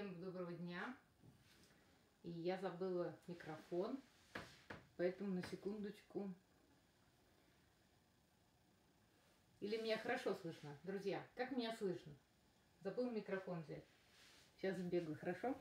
Всем доброго дня. И я забыла микрофон, поэтому на секундочку. Или меня хорошо слышно? Друзья, как меня слышно? Забыл микрофон взять. Сейчас сбегаю, хорошо?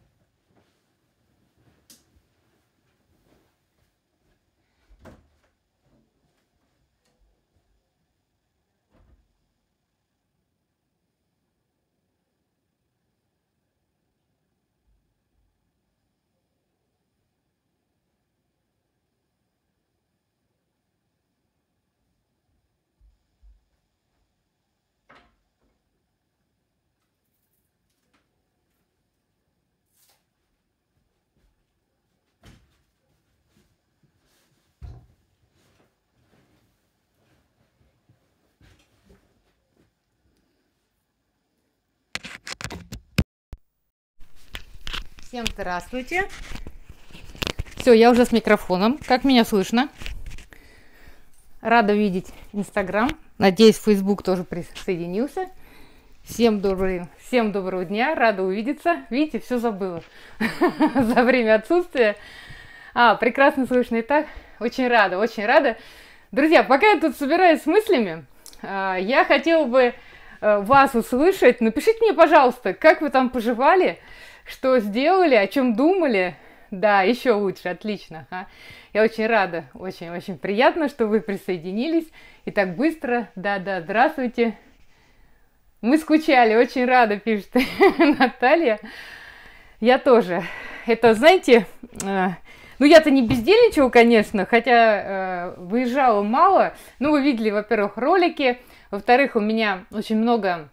Всем здравствуйте. Все, я уже с микрофоном. Как меня слышно? Рада видеть Инстаграм. Надеюсь, Фейсбук тоже присоединился. Всем, добрый, всем доброго дня, рада увидеться. Видите, все забыла за время отсутствия. А, прекрасно слышно и так. Очень рада, очень рада. Друзья, пока я тут собираюсь с мыслями, а, я хотела бы э, вас услышать. Напишите мне, пожалуйста, как вы там поживали, что сделали, о чем думали. Да, еще лучше, отлично. А? Я очень рада, очень-очень приятно, что вы присоединились. И так быстро, да-да, здравствуйте. Мы скучали, очень рада, пишет Наталья. Я тоже. Это, знаете, э, ну я-то не бездельничала, конечно, хотя э, выезжала мало. Ну, вы видели, во-первых, ролики, во-вторых, у меня очень много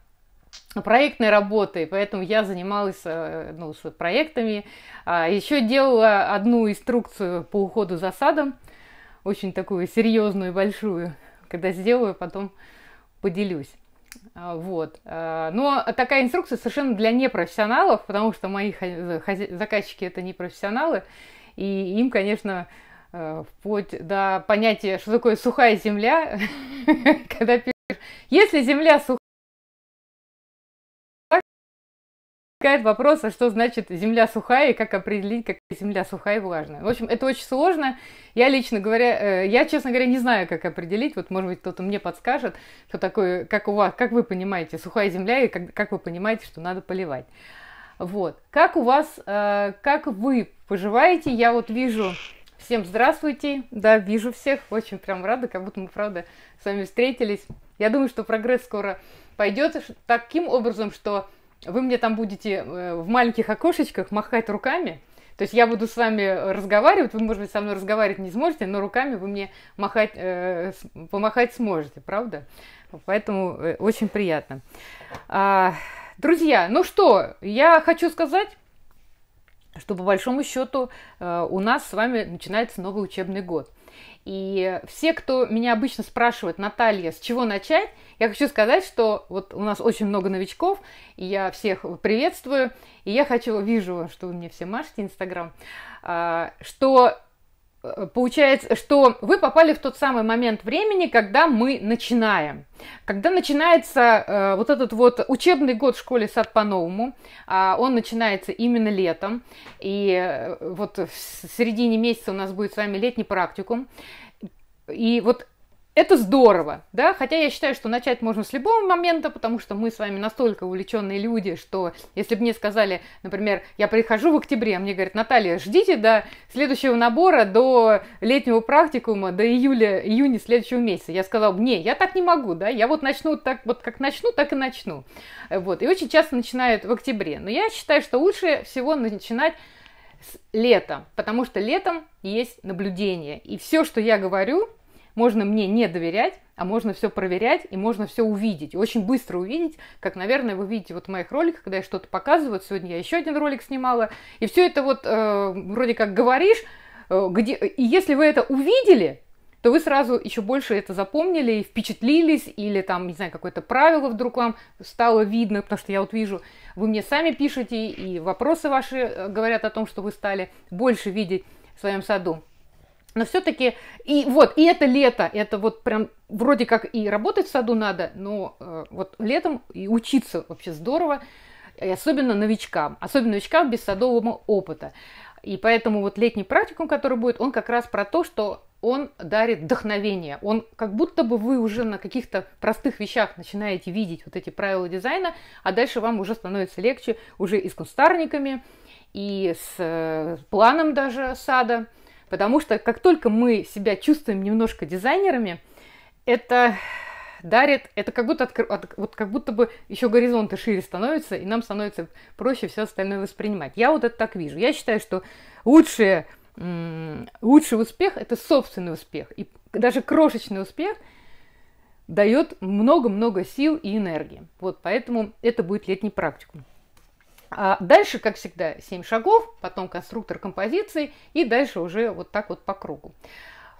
проектной работой, поэтому я занималась э, ну, с проектами. А Еще делала одну инструкцию по уходу за садом, очень такую серьезную и большую. Когда сделаю, потом поделюсь. А, вот. А, но такая инструкция совершенно для непрофессионалов, потому что мои заказчики это не профессионалы, и им, конечно, э, вплоть до понятия, что такое сухая земля, когда пишешь, если земля сухая, возникает вопрос, а что значит земля сухая и как определить, как земля сухая и влажная. В общем, это очень сложно. Я лично говоря, э, я, честно говоря, не знаю, как определить. Вот, может быть, кто-то мне подскажет, что такое, как у вас, как вы понимаете, сухая земля и как, как вы понимаете, что надо поливать. Вот. Как у вас, э, как вы поживаете? Я вот вижу Всем здравствуйте! Да, вижу всех, очень прям рада, как будто мы, правда, с вами встретились. Я думаю, что прогресс скоро пойдет таким образом, что вы мне там будете э, в маленьких окошечках махать руками, то есть я буду с вами разговаривать, вы, может быть, со мной разговаривать не сможете, но руками вы мне махать, э, помахать сможете, правда? Поэтому э, очень приятно. А, друзья, ну что, я хочу сказать, что по большому счету э, у нас с вами начинается новый учебный год. И все, кто меня обычно спрашивает, Наталья, с чего начать, я хочу сказать, что вот у нас очень много новичков, и я всех приветствую, и я хочу, вижу, что вы мне все машете, Инстаграм, а, что Э, получается, что вы попали в тот самый момент времени, когда мы начинаем. Когда начинается э, вот этот вот учебный год в школе сад по-новому, э, он начинается именно летом, и э, вот в середине месяца у нас будет с вами летний практикум. И вот это здорово, да, хотя я считаю, что начать можно с любого момента, потому что мы с вами настолько увлеченные люди, что если бы мне сказали, например, я прихожу в октябре, а мне говорят, Наталья, ждите до следующего набора, до летнего практикума, до июля, июня следующего месяца. Я сказала бы, не, я так не могу, да, я вот начну так, вот как начну, так и начну. Вот, и очень часто начинают в октябре, но я считаю, что лучше всего начинать с лета, потому что летом есть наблюдение, и все, что я говорю, можно мне не доверять, а можно все проверять и можно все увидеть. и Очень быстро увидеть, как, наверное, вы видите вот в моих роликах, когда я что-то показываю. Вот сегодня я еще один ролик снимала. И все это вот э, вроде как говоришь, э, где... и если вы это увидели, то вы сразу еще больше это запомнили, и впечатлились, или там, не знаю, какое-то правило вдруг вам стало видно, потому что я вот вижу, вы мне сами пишете, и вопросы ваши э, говорят о том, что вы стали больше видеть в своем саду. Но все-таки, и вот, и это лето, это вот прям вроде как и работать в саду надо, но э, вот летом и учиться вообще здорово, и особенно новичкам, особенно новичкам без садового опыта. И поэтому вот летний практикум, который будет, он как раз про то, что он дарит вдохновение. Он как будто бы вы уже на каких-то простых вещах начинаете видеть вот эти правила дизайна, а дальше вам уже становится легче уже и с кустарниками, и с э, планом даже сада – Потому что как только мы себя чувствуем немножко дизайнерами, это дарит, это как будто, откр... от... вот как будто бы еще горизонты шире становятся, и нам становится проще все остальное воспринимать. Я вот это так вижу. Я считаю, что лучшее, лучший успех – это собственный успех. И даже крошечный успех дает много-много сил и энергии. Вот поэтому это будет летний практикум. А дальше, как всегда, 7 шагов, потом конструктор композиции и дальше уже вот так вот по кругу.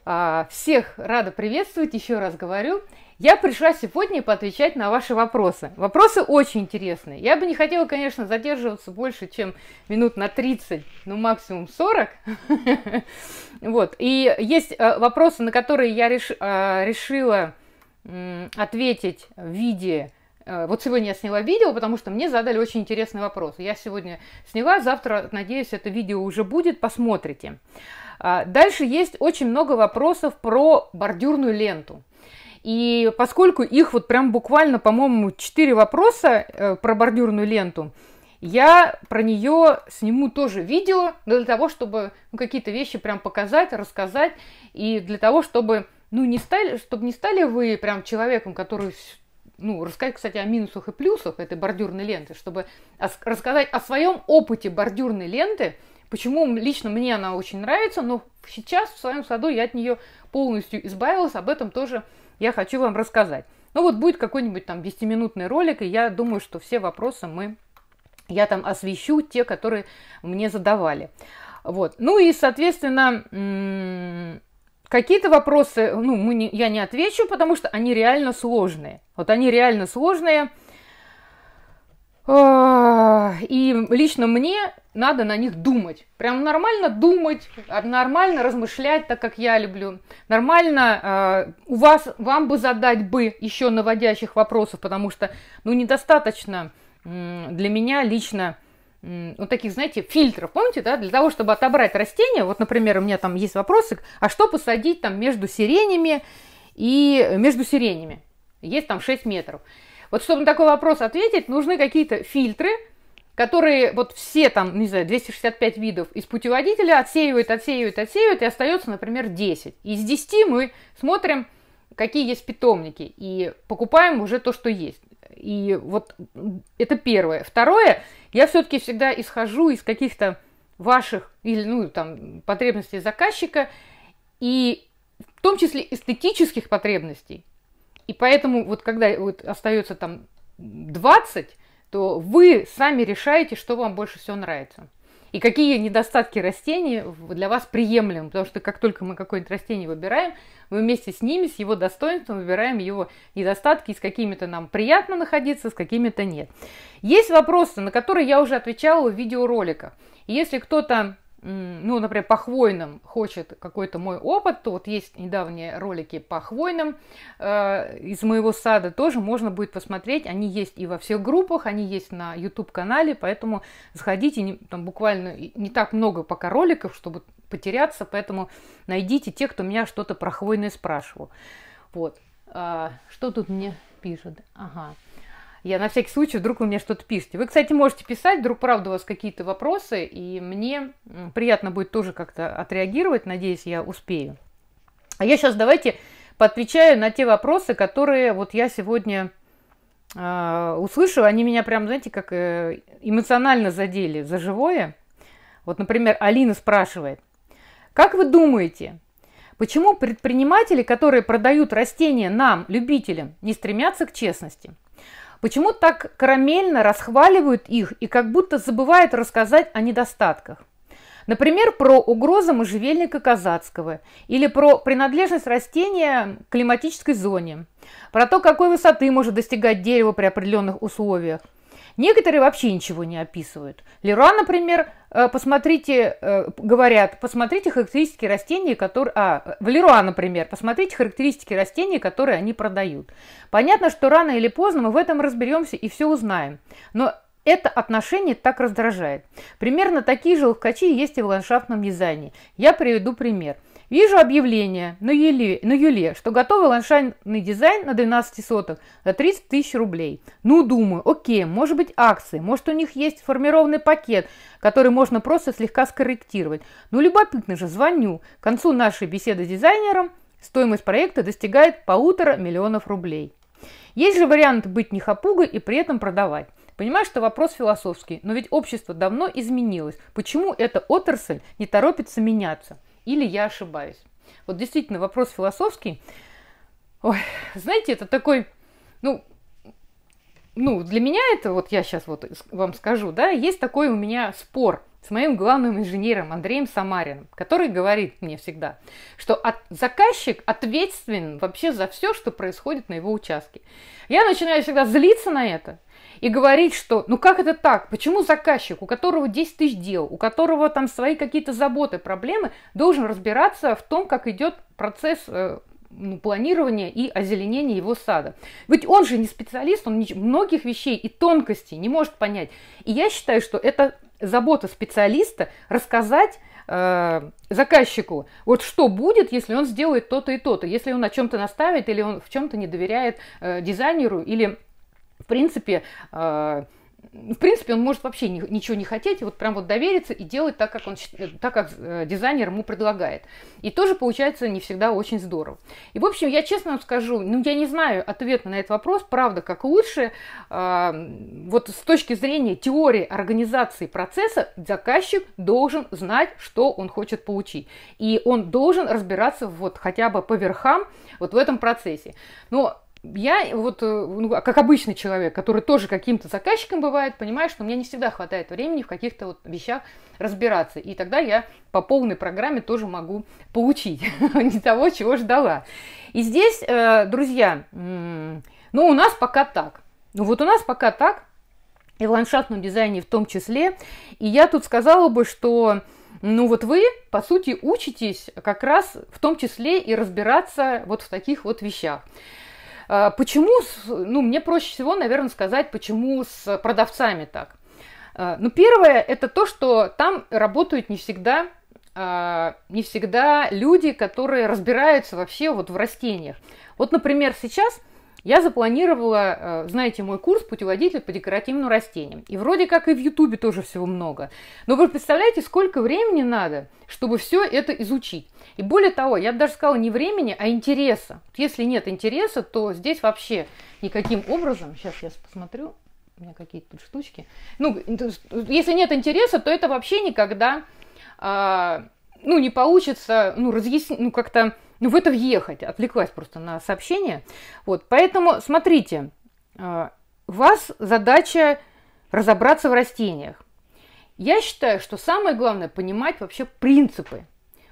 А, всех рада приветствовать, еще раз говорю. Я пришла сегодня поотвечать на ваши вопросы. Вопросы очень интересные. Я бы не хотела, конечно, задерживаться больше, чем минут на 30, ну максимум 40. Вот. И есть э, вопросы, на которые я э, решила ответить в виде Э, вот сегодня я сняла видео, потому что мне задали очень интересный вопрос. Я сегодня сняла, завтра, надеюсь, это видео уже будет, посмотрите. А, дальше есть очень много вопросов про бордюрную ленту. И поскольку их вот прям буквально, по-моему, 4 вопроса э, про бордюрную ленту, я про нее сниму тоже видео, для того, чтобы ну, какие-то вещи прям показать, рассказать, и для того, чтобы ну, не стали, чтобы не стали вы прям человеком, который ну, рассказать, кстати, о минусах и плюсах этой бордюрной ленты, чтобы рассказать о своем опыте бордюрной ленты, почему лично мне она очень нравится, но сейчас в своем саду я от нее полностью избавилась, об этом тоже я хочу вам рассказать. Ну вот будет какой-нибудь там 10-минутный ролик, и я думаю, что все вопросы мы, я там освещу, те, которые мне задавали. Вот. Ну и, соответственно, Какие-то вопросы, ну, мы не, я не отвечу, потому что они реально сложные. Вот они реально сложные. А, и лично мне надо на них думать. Прям нормально думать, нормально размышлять, так как я люблю. Нормально а, у вас, вам бы задать бы еще наводящих вопросов, потому что, ну, недостаточно для меня лично вот таких, знаете, фильтров, помните, да, для того, чтобы отобрать растения, вот, например, у меня там есть вопросы, а что посадить там между сиренями и э, между сиренями? Есть там 6 метров. Вот чтобы на такой вопрос ответить, нужны какие-то фильтры, которые вот все там, не знаю, 265 видов из путеводителя отсеивают, отсеивают, отсеивают, и остается, например, 10. Из 10 мы смотрим, какие есть питомники, и покупаем уже то, что есть. И вот это первое. Второе, я все-таки всегда исхожу из каких-то ваших или ну там потребностей заказчика и в том числе эстетических потребностей. И поэтому вот когда вот остается там 20, то вы сами решаете, что вам больше всего нравится и какие недостатки растений для вас приемлемы, потому что как только мы какое-нибудь растение выбираем, мы вместе с ними, с его достоинством выбираем его недостатки, с какими-то нам приятно находиться, с какими-то нет. Есть вопросы, на которые я уже отвечала в видеороликах. если кто-то ну, например, по хвойным хочет какой-то мой опыт, то вот есть недавние ролики по хвойным э, из моего сада, тоже можно будет посмотреть. Они есть и во всех группах, они есть на YouTube-канале, поэтому заходите, не, там буквально не так много пока роликов, чтобы потеряться, поэтому найдите тех, кто меня что-то про хвойные спрашивал. Вот. А, что тут мне пишут? Ага. Я на всякий случай, вдруг вы мне что-то пишете. Вы, кстати, можете писать, вдруг, правда, у вас какие-то вопросы, и мне приятно будет тоже как-то отреагировать, надеюсь, я успею. А я сейчас давайте поотвечаю на те вопросы, которые вот я сегодня э, услышала. Они меня прям, знаете, как э, эмоционально задели за живое. Вот, например, Алина спрашивает, как вы думаете, почему предприниматели, которые продают растения нам, любителям, не стремятся к честности? Почему так карамельно расхваливают их и как будто забывают рассказать о недостатках? Например, про угрозы можжевельника казацкого или про принадлежность растения к климатической зоне, про то, какой высоты может достигать дерево при определенных условиях, Некоторые вообще ничего не описывают. Леруа, например, э, посмотрите, э, говорят, посмотрите характеристики растений, которые... А, в Леруа, например, посмотрите характеристики растений, которые они продают. Понятно, что рано или поздно мы в этом разберемся и все узнаем. Но это отношение так раздражает. Примерно такие же ловкачи есть и в ландшафтном дизайне. Я приведу пример. Вижу объявление на Юле, на Юле что готовый ландшафтный дизайн на 12 соток за 30 тысяч рублей. Ну, думаю, окей, может быть акции, может у них есть формированный пакет, который можно просто слегка скорректировать. Ну, любопытно же, звоню. К концу нашей беседы с дизайнером стоимость проекта достигает полутора миллионов рублей. Есть же вариант быть нехопугой и при этом продавать. Понимаю, что вопрос философский, но ведь общество давно изменилось. Почему эта отрасль не торопится меняться? Или я ошибаюсь? Вот действительно вопрос философский. Ой, знаете, это такой, ну, ну, для меня это, вот я сейчас вот вам скажу, да, есть такой у меня спор с моим главным инженером Андреем Самариным, который говорит мне всегда, что от, заказчик ответственен вообще за все, что происходит на его участке. Я начинаю всегда злиться на это, и говорить, что ну как это так, почему заказчик, у которого 10 тысяч дел, у которого там свои какие-то заботы, проблемы, должен разбираться в том, как идет процесс э, ну, планирования и озеленения его сада. Ведь он же не специалист, он многих вещей и тонкостей не может понять. И я считаю, что это забота специалиста рассказать э, заказчику, вот что будет, если он сделает то-то и то-то, если он на чем-то наставит или он в чем-то не доверяет э, дизайнеру или в принципе, э, в принципе, он может вообще ничего не хотеть, и вот прям вот довериться и делать так, как, он, э, так, как э, дизайнер ему предлагает. И тоже получается не всегда очень здорово. И, в общем, я честно вам скажу, ну, я не знаю ответа на этот вопрос, правда, как лучше. вот с точки зрения теории организации процесса, заказчик должен знать, что он хочет получить. И он должен разбираться вот хотя бы по верхам вот в этом процессе. Но я вот, э, ну, а как обычный человек, который тоже каким-то заказчиком бывает, понимаю, что мне не всегда хватает времени в каких-то вот вещах разбираться. И тогда я по полной программе тоже могу получить не того, чего ждала. И здесь, э, друзья, ну, у нас пока так. Ну, вот у нас пока так, и в ландшафтном дизайне в том числе. И я тут сказала бы, что ну вот вы, по сути, учитесь как раз в том числе и разбираться вот в таких вот вещах. А, почему, ну, мне проще всего, наверное, сказать, почему с продавцами так. А, ну, первое, это то, что там работают не всегда а, не всегда люди, которые разбираются вообще вот в растениях. Вот, например, сейчас – я запланировала, э, знаете, мой курс «Путеводитель по декоративным растениям». И вроде как и в Ютубе тоже всего много. Но вы представляете, сколько времени надо, чтобы все это изучить. И более того, я бы даже сказала не времени, а интереса. Если нет интереса, то здесь вообще никаким образом... Сейчас я посмотрю. У меня какие-то тут штучки. Ну, если нет интереса, то это вообще никогда... А, ну, не получится, ну, разъяснить, ну, как-то ну, в это въехать. Отвлеклась просто на сообщение. Вот, поэтому смотрите, у э, вас задача разобраться в растениях. Я считаю, что самое главное понимать вообще принципы.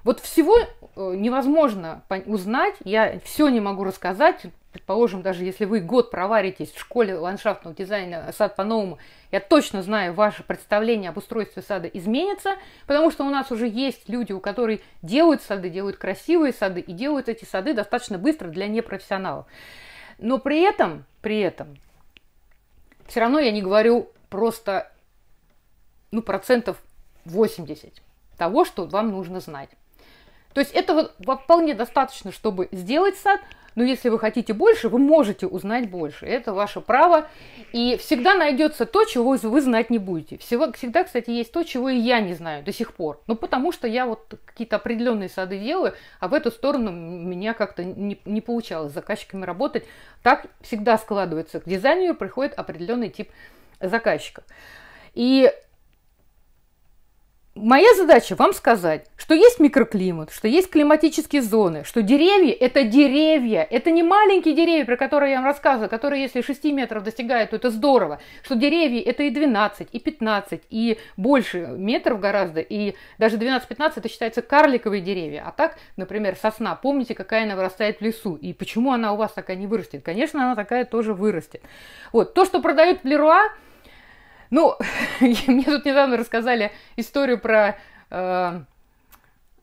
Вот всего э, невозможно узнать, я все не могу рассказать, предположим, даже если вы год проваритесь в школе ландшафтного дизайна «Сад по-новому», я точно знаю, ваше представление об устройстве сада изменится, потому что у нас уже есть люди, у которых делают сады, делают красивые сады и делают эти сады достаточно быстро для непрофессионалов. Но при этом, при этом, все равно я не говорю просто ну, процентов 80 того, что вам нужно знать. То есть этого вполне достаточно, чтобы сделать сад, но если вы хотите больше, вы можете узнать больше. Это ваше право. И всегда найдется то, чего вы знать не будете. Всего, всегда, кстати, есть то, чего и я не знаю до сих пор. Ну, потому что я вот какие-то определенные сады делаю, а в эту сторону меня как-то не, не получалось с заказчиками работать. Так всегда складывается. К дизайнеру приходит определенный тип заказчиков. И Моя задача вам сказать, что есть микроклимат, что есть климатические зоны, что деревья – это деревья. Это не маленькие деревья, про которые я вам рассказываю, которые если 6 метров достигают, то это здорово. Что деревья – это и 12, и 15, и больше метров гораздо. И даже 12-15 – это считается карликовые деревья. А так, например, сосна. Помните, какая она вырастает в лесу? И почему она у вас такая не вырастет? Конечно, она такая тоже вырастет. Вот. То, что продают в Леруа – ну, мне тут недавно рассказали историю про... Э,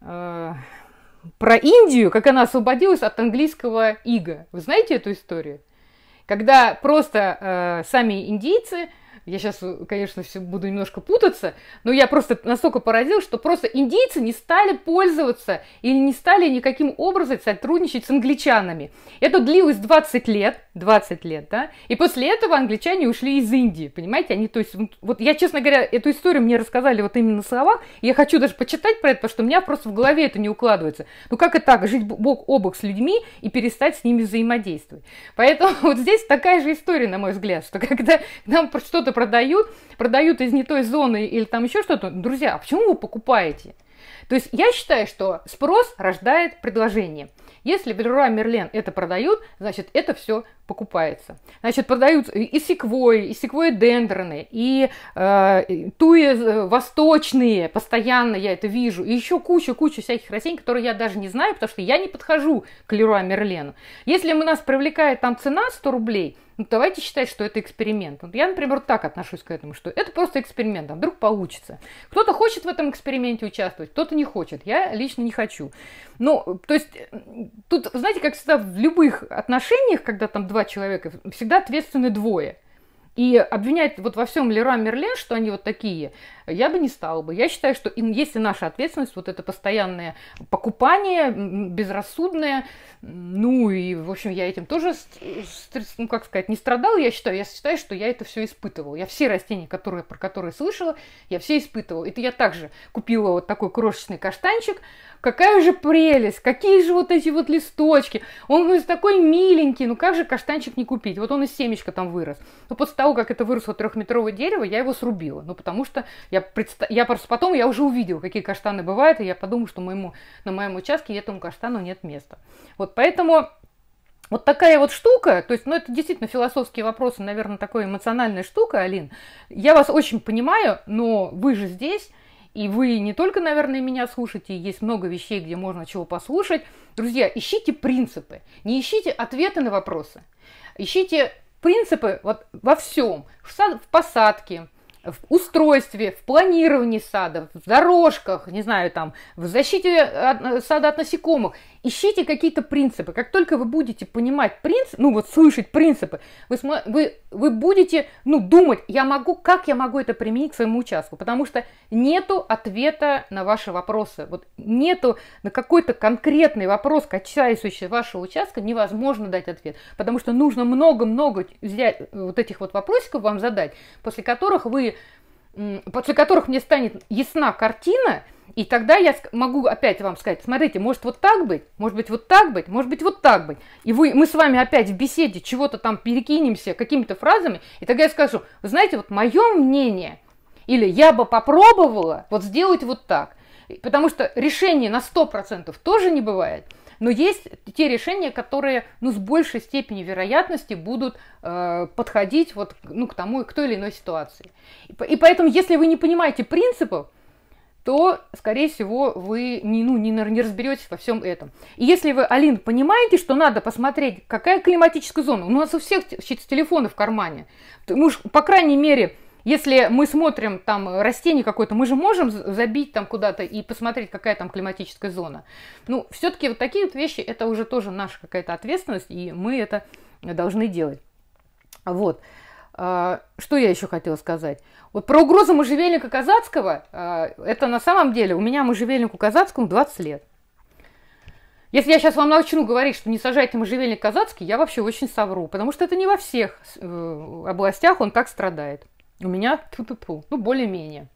э, про Индию, как она освободилась от английского ига. Вы знаете эту историю? Когда просто э, сами индийцы я сейчас, конечно, все буду немножко путаться, но я просто настолько поразил, что просто индийцы не стали пользоваться или не стали никаким образом сотрудничать с англичанами. Это длилось 20 лет, 20 лет, да, и после этого англичане ушли из Индии, понимаете, они, то есть, вот я, честно говоря, эту историю мне рассказали вот именно слова, я хочу даже почитать про это, потому что у меня просто в голове это не укладывается. Ну как и так, жить бок о бок с людьми и перестать с ними взаимодействовать? Поэтому вот здесь такая же история, на мой взгляд, что когда нам что-то что-то продают, продают из не той зоны или там еще что-то, друзья, а почему вы покупаете? То есть я считаю, что спрос рождает предложение. Если в Мерлен это продают, значит, это все покупается. Значит, продаются и секвой, и секвой дендроны, и э, туи э, восточные, постоянно я это вижу, и еще куча-куча всяких растений, которые я даже не знаю, потому что я не подхожу к Леруа Мерлену. Если у нас привлекает там цена 100 рублей – ну, давайте считать, что это эксперимент. Вот я, например, так отношусь к этому, что это просто эксперимент, а вдруг получится. Кто-то хочет в этом эксперименте участвовать, кто-то не хочет. Я лично не хочу. Ну, то есть, тут, знаете, как всегда в любых отношениях, когда там два человека, всегда ответственны двое – и обвинять вот во всем Лера Мерлен, что они вот такие, я бы не стала бы. Я считаю, что им, если наша ответственность, вот это постоянное покупание, безрассудное, ну и, в общем, я этим тоже, ну, как сказать, не страдал. я считаю, я считаю, что я это все испытывала. Я все растения, которые, про которые слышала, я все испытывала. Это я также купила вот такой крошечный каштанчик. Какая же прелесть, какие же вот эти вот листочки. Он такой миленький, ну как же каштанчик не купить? Вот он из семечка там вырос. Но ну, после того, того, как это выросло трехметровое дерево, я его срубила. Ну, потому что я, предста... я просто потом я уже увидела, какие каштаны бывают, и я подумала, что моему... на моем участке этому каштану нет места. Вот поэтому вот такая вот штука, то есть, ну, это действительно философские вопросы, наверное, такая эмоциональная штука, Алин. Я вас очень понимаю, но вы же здесь, и вы не только, наверное, меня слушаете, есть много вещей, где можно чего послушать. Друзья, ищите принципы, не ищите ответы на вопросы. Ищите принципы вот во всем, в, сад, в посадке, в устройстве, в планировании сада, в дорожках, не знаю, там, в защите от, э, сада от насекомых. Ищите какие-то принципы. Как только вы будете понимать принцип, ну вот слышать принципы, вы, смо- вы, вы будете ну, думать, я могу, как я могу это применить к своему участку, потому что нету ответа на ваши вопросы. Вот нету на какой-то конкретный вопрос, касающийся вашего участка, невозможно дать ответ, потому что нужно много-много взять вот этих вот вопросиков вам задать, после которых вы, после которых мне станет ясна картина, и тогда я могу опять вам сказать, смотрите, может вот так быть, может быть вот так быть, может быть вот так быть. И вы, мы с вами опять в беседе чего-то там перекинемся какими-то фразами, и тогда я скажу, вы знаете, вот мое мнение, или я бы попробовала вот сделать вот так. Потому что решение на 100% тоже не бывает. Но есть те решения, которые ну, с большей степенью вероятности будут э, подходить вот, ну, к тому, к той или иной ситуации. И, и поэтому, если вы не понимаете принципов, то, скорее всего, вы не, ну, не, не разберетесь во всем этом. И если вы, Алин, понимаете, что надо посмотреть, какая климатическая зона, у нас у всех значит, телефоны в кармане, мы ж, по крайней мере, если мы смотрим там растение какое-то, мы же можем забить там куда-то и посмотреть, какая там климатическая зона. Ну, все-таки вот такие вот вещи, это уже тоже наша какая-то ответственность, и мы это должны делать. Вот. А, что я еще хотела сказать? Вот про угрозу можжевельника казацкого, а, это на самом деле у меня можжевельнику казацкому 20 лет. Если я сейчас вам начну говорить, что не сажайте можжевельник казацкий, я вообще очень совру, потому что это не во всех э, областях он так страдает. У меня ту-ту-ту, ну более-менее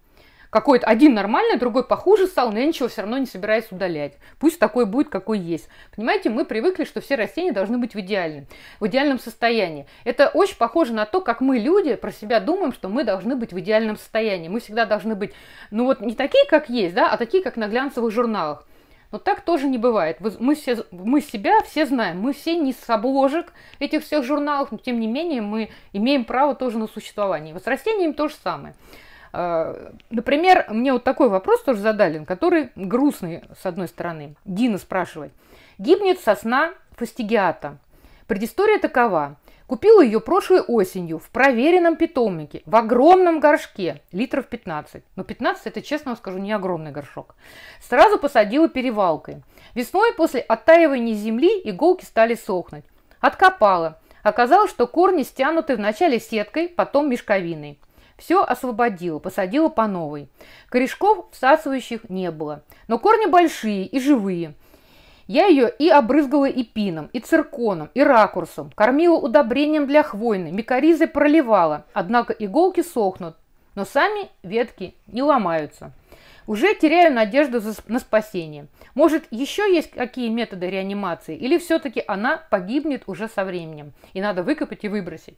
какой-то один нормальный, другой похуже стал, но я ничего все равно не собираюсь удалять. Пусть такой будет, какой есть. Понимаете, мы привыкли, что все растения должны быть в идеальном, в идеальном состоянии. Это очень похоже на то, как мы, люди, про себя думаем, что мы должны быть в идеальном состоянии. Мы всегда должны быть, ну вот не такие, как есть, да, а такие, как на глянцевых журналах. Но так тоже не бывает. Мы, все, мы себя все знаем, мы все не с обложек этих всех журналов, но тем не менее мы имеем право тоже на существование. Вот с растениями то же самое. Э, например, мне вот такой вопрос тоже задали, который грустный, с одной стороны. Дина спрашивает. Гибнет сосна фастигиата. Предыстория такова. Купила ее прошлой осенью в проверенном питомнике, в огромном горшке, литров 15. Но 15 это, честно вам скажу, не огромный горшок. Сразу посадила перевалкой. Весной после оттаивания земли иголки стали сохнуть. Откопала. Оказалось, что корни стянуты вначале сеткой, потом мешковиной. Все освободила, посадила по новой. Корешков всасывающих не было, но корни большие и живые. Я ее и обрызгала и пином, и цирконом, и ракурсом, кормила удобрением для хвойной, микоризой проливала, однако иголки сохнут, но сами ветки не ломаются. Уже теряю надежду на спасение. Может, еще есть какие методы реанимации, или все-таки она погибнет уже со временем, и надо выкопать и выбросить.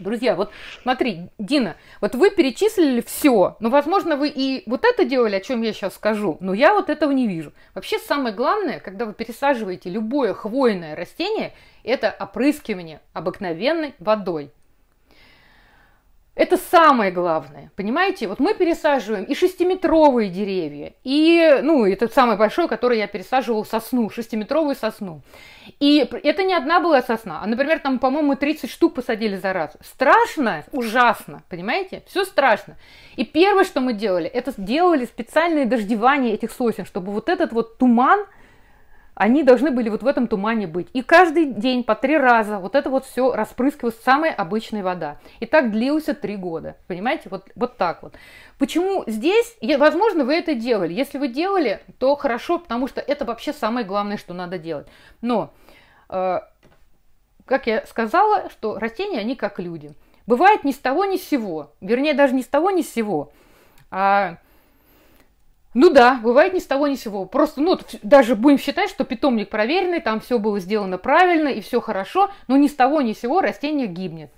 Друзья, вот смотри, Дина, вот вы перечислили все, но, ну, возможно, вы и вот это делали, о чем я сейчас скажу, но я вот этого не вижу. Вообще самое главное, когда вы пересаживаете любое хвойное растение, это опрыскивание обыкновенной водой. Это самое главное, понимаете? Вот мы пересаживаем и шестиметровые деревья, и, ну, это самое большое, которое я пересаживал сосну, шестиметровую сосну. И это не одна была сосна, а, например, там, по-моему, 30 штук посадили за раз. Страшно, ужасно, понимаете? Все страшно. И первое, что мы делали, это делали специальные дождевания этих сосен, чтобы вот этот вот туман – они должны были вот в этом тумане быть. И каждый день по три раза вот это вот все распрыскивалась самая обычная вода. И так длился три года, понимаете, вот, вот так вот. Почему здесь, возможно, вы это делали. Если вы делали, то хорошо, потому что это вообще самое главное, что надо делать. Но, э, как я сказала, что растения, они как люди. Бывает ни с того, ни с сего. Вернее, даже ни с того, ни с сего. А ну да, бывает ни с того, ни с сего. Просто, ну, даже будем считать, что питомник проверенный, там все было сделано правильно и все хорошо, но ни с того, ни с сего растение гибнет.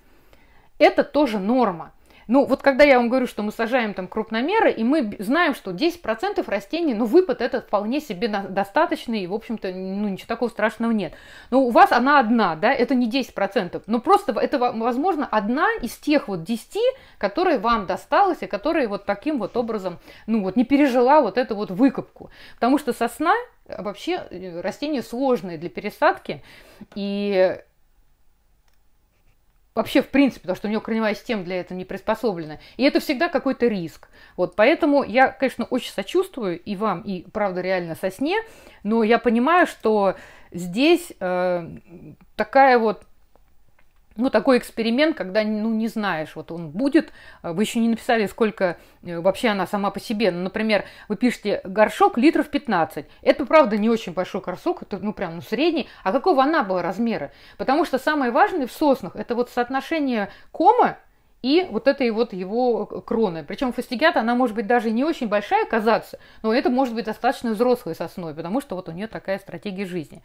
Это тоже норма. Ну, вот когда я вам говорю, что мы сажаем там крупномеры, и мы знаем, что 10% растений, ну, выпад этот вполне себе достаточный, и, в общем-то, ну, ничего такого страшного нет. Но у вас она одна, да, это не 10%, но просто это, возможно, одна из тех вот 10, которые вам досталось, и которые вот таким вот образом, ну, вот не пережила вот эту вот выкопку. Потому что сосна э, вообще э, растение сложное для пересадки, и Вообще, в принципе, потому что у него корневая система для этого не приспособлена. И это всегда какой-то риск. Вот, поэтому я, конечно, очень сочувствую и вам, и, правда, реально со сне, но я понимаю, что здесь э, такая вот ну, такой эксперимент, когда, ну, не знаешь, вот он будет. Э, вы еще не написали, сколько э, вообще она сама по себе. Ну, например, вы пишете горшок литров 15. Это, правда, не очень большой горшок, это, ну, прям, ну, средний. А какого она была размера? Потому что самое важное в соснах – это вот соотношение кома и вот этой вот его э, кроны. Причем фастигята, она может быть даже не очень большая казаться, но это может быть достаточно взрослой сосной, потому что вот у нее такая стратегия жизни.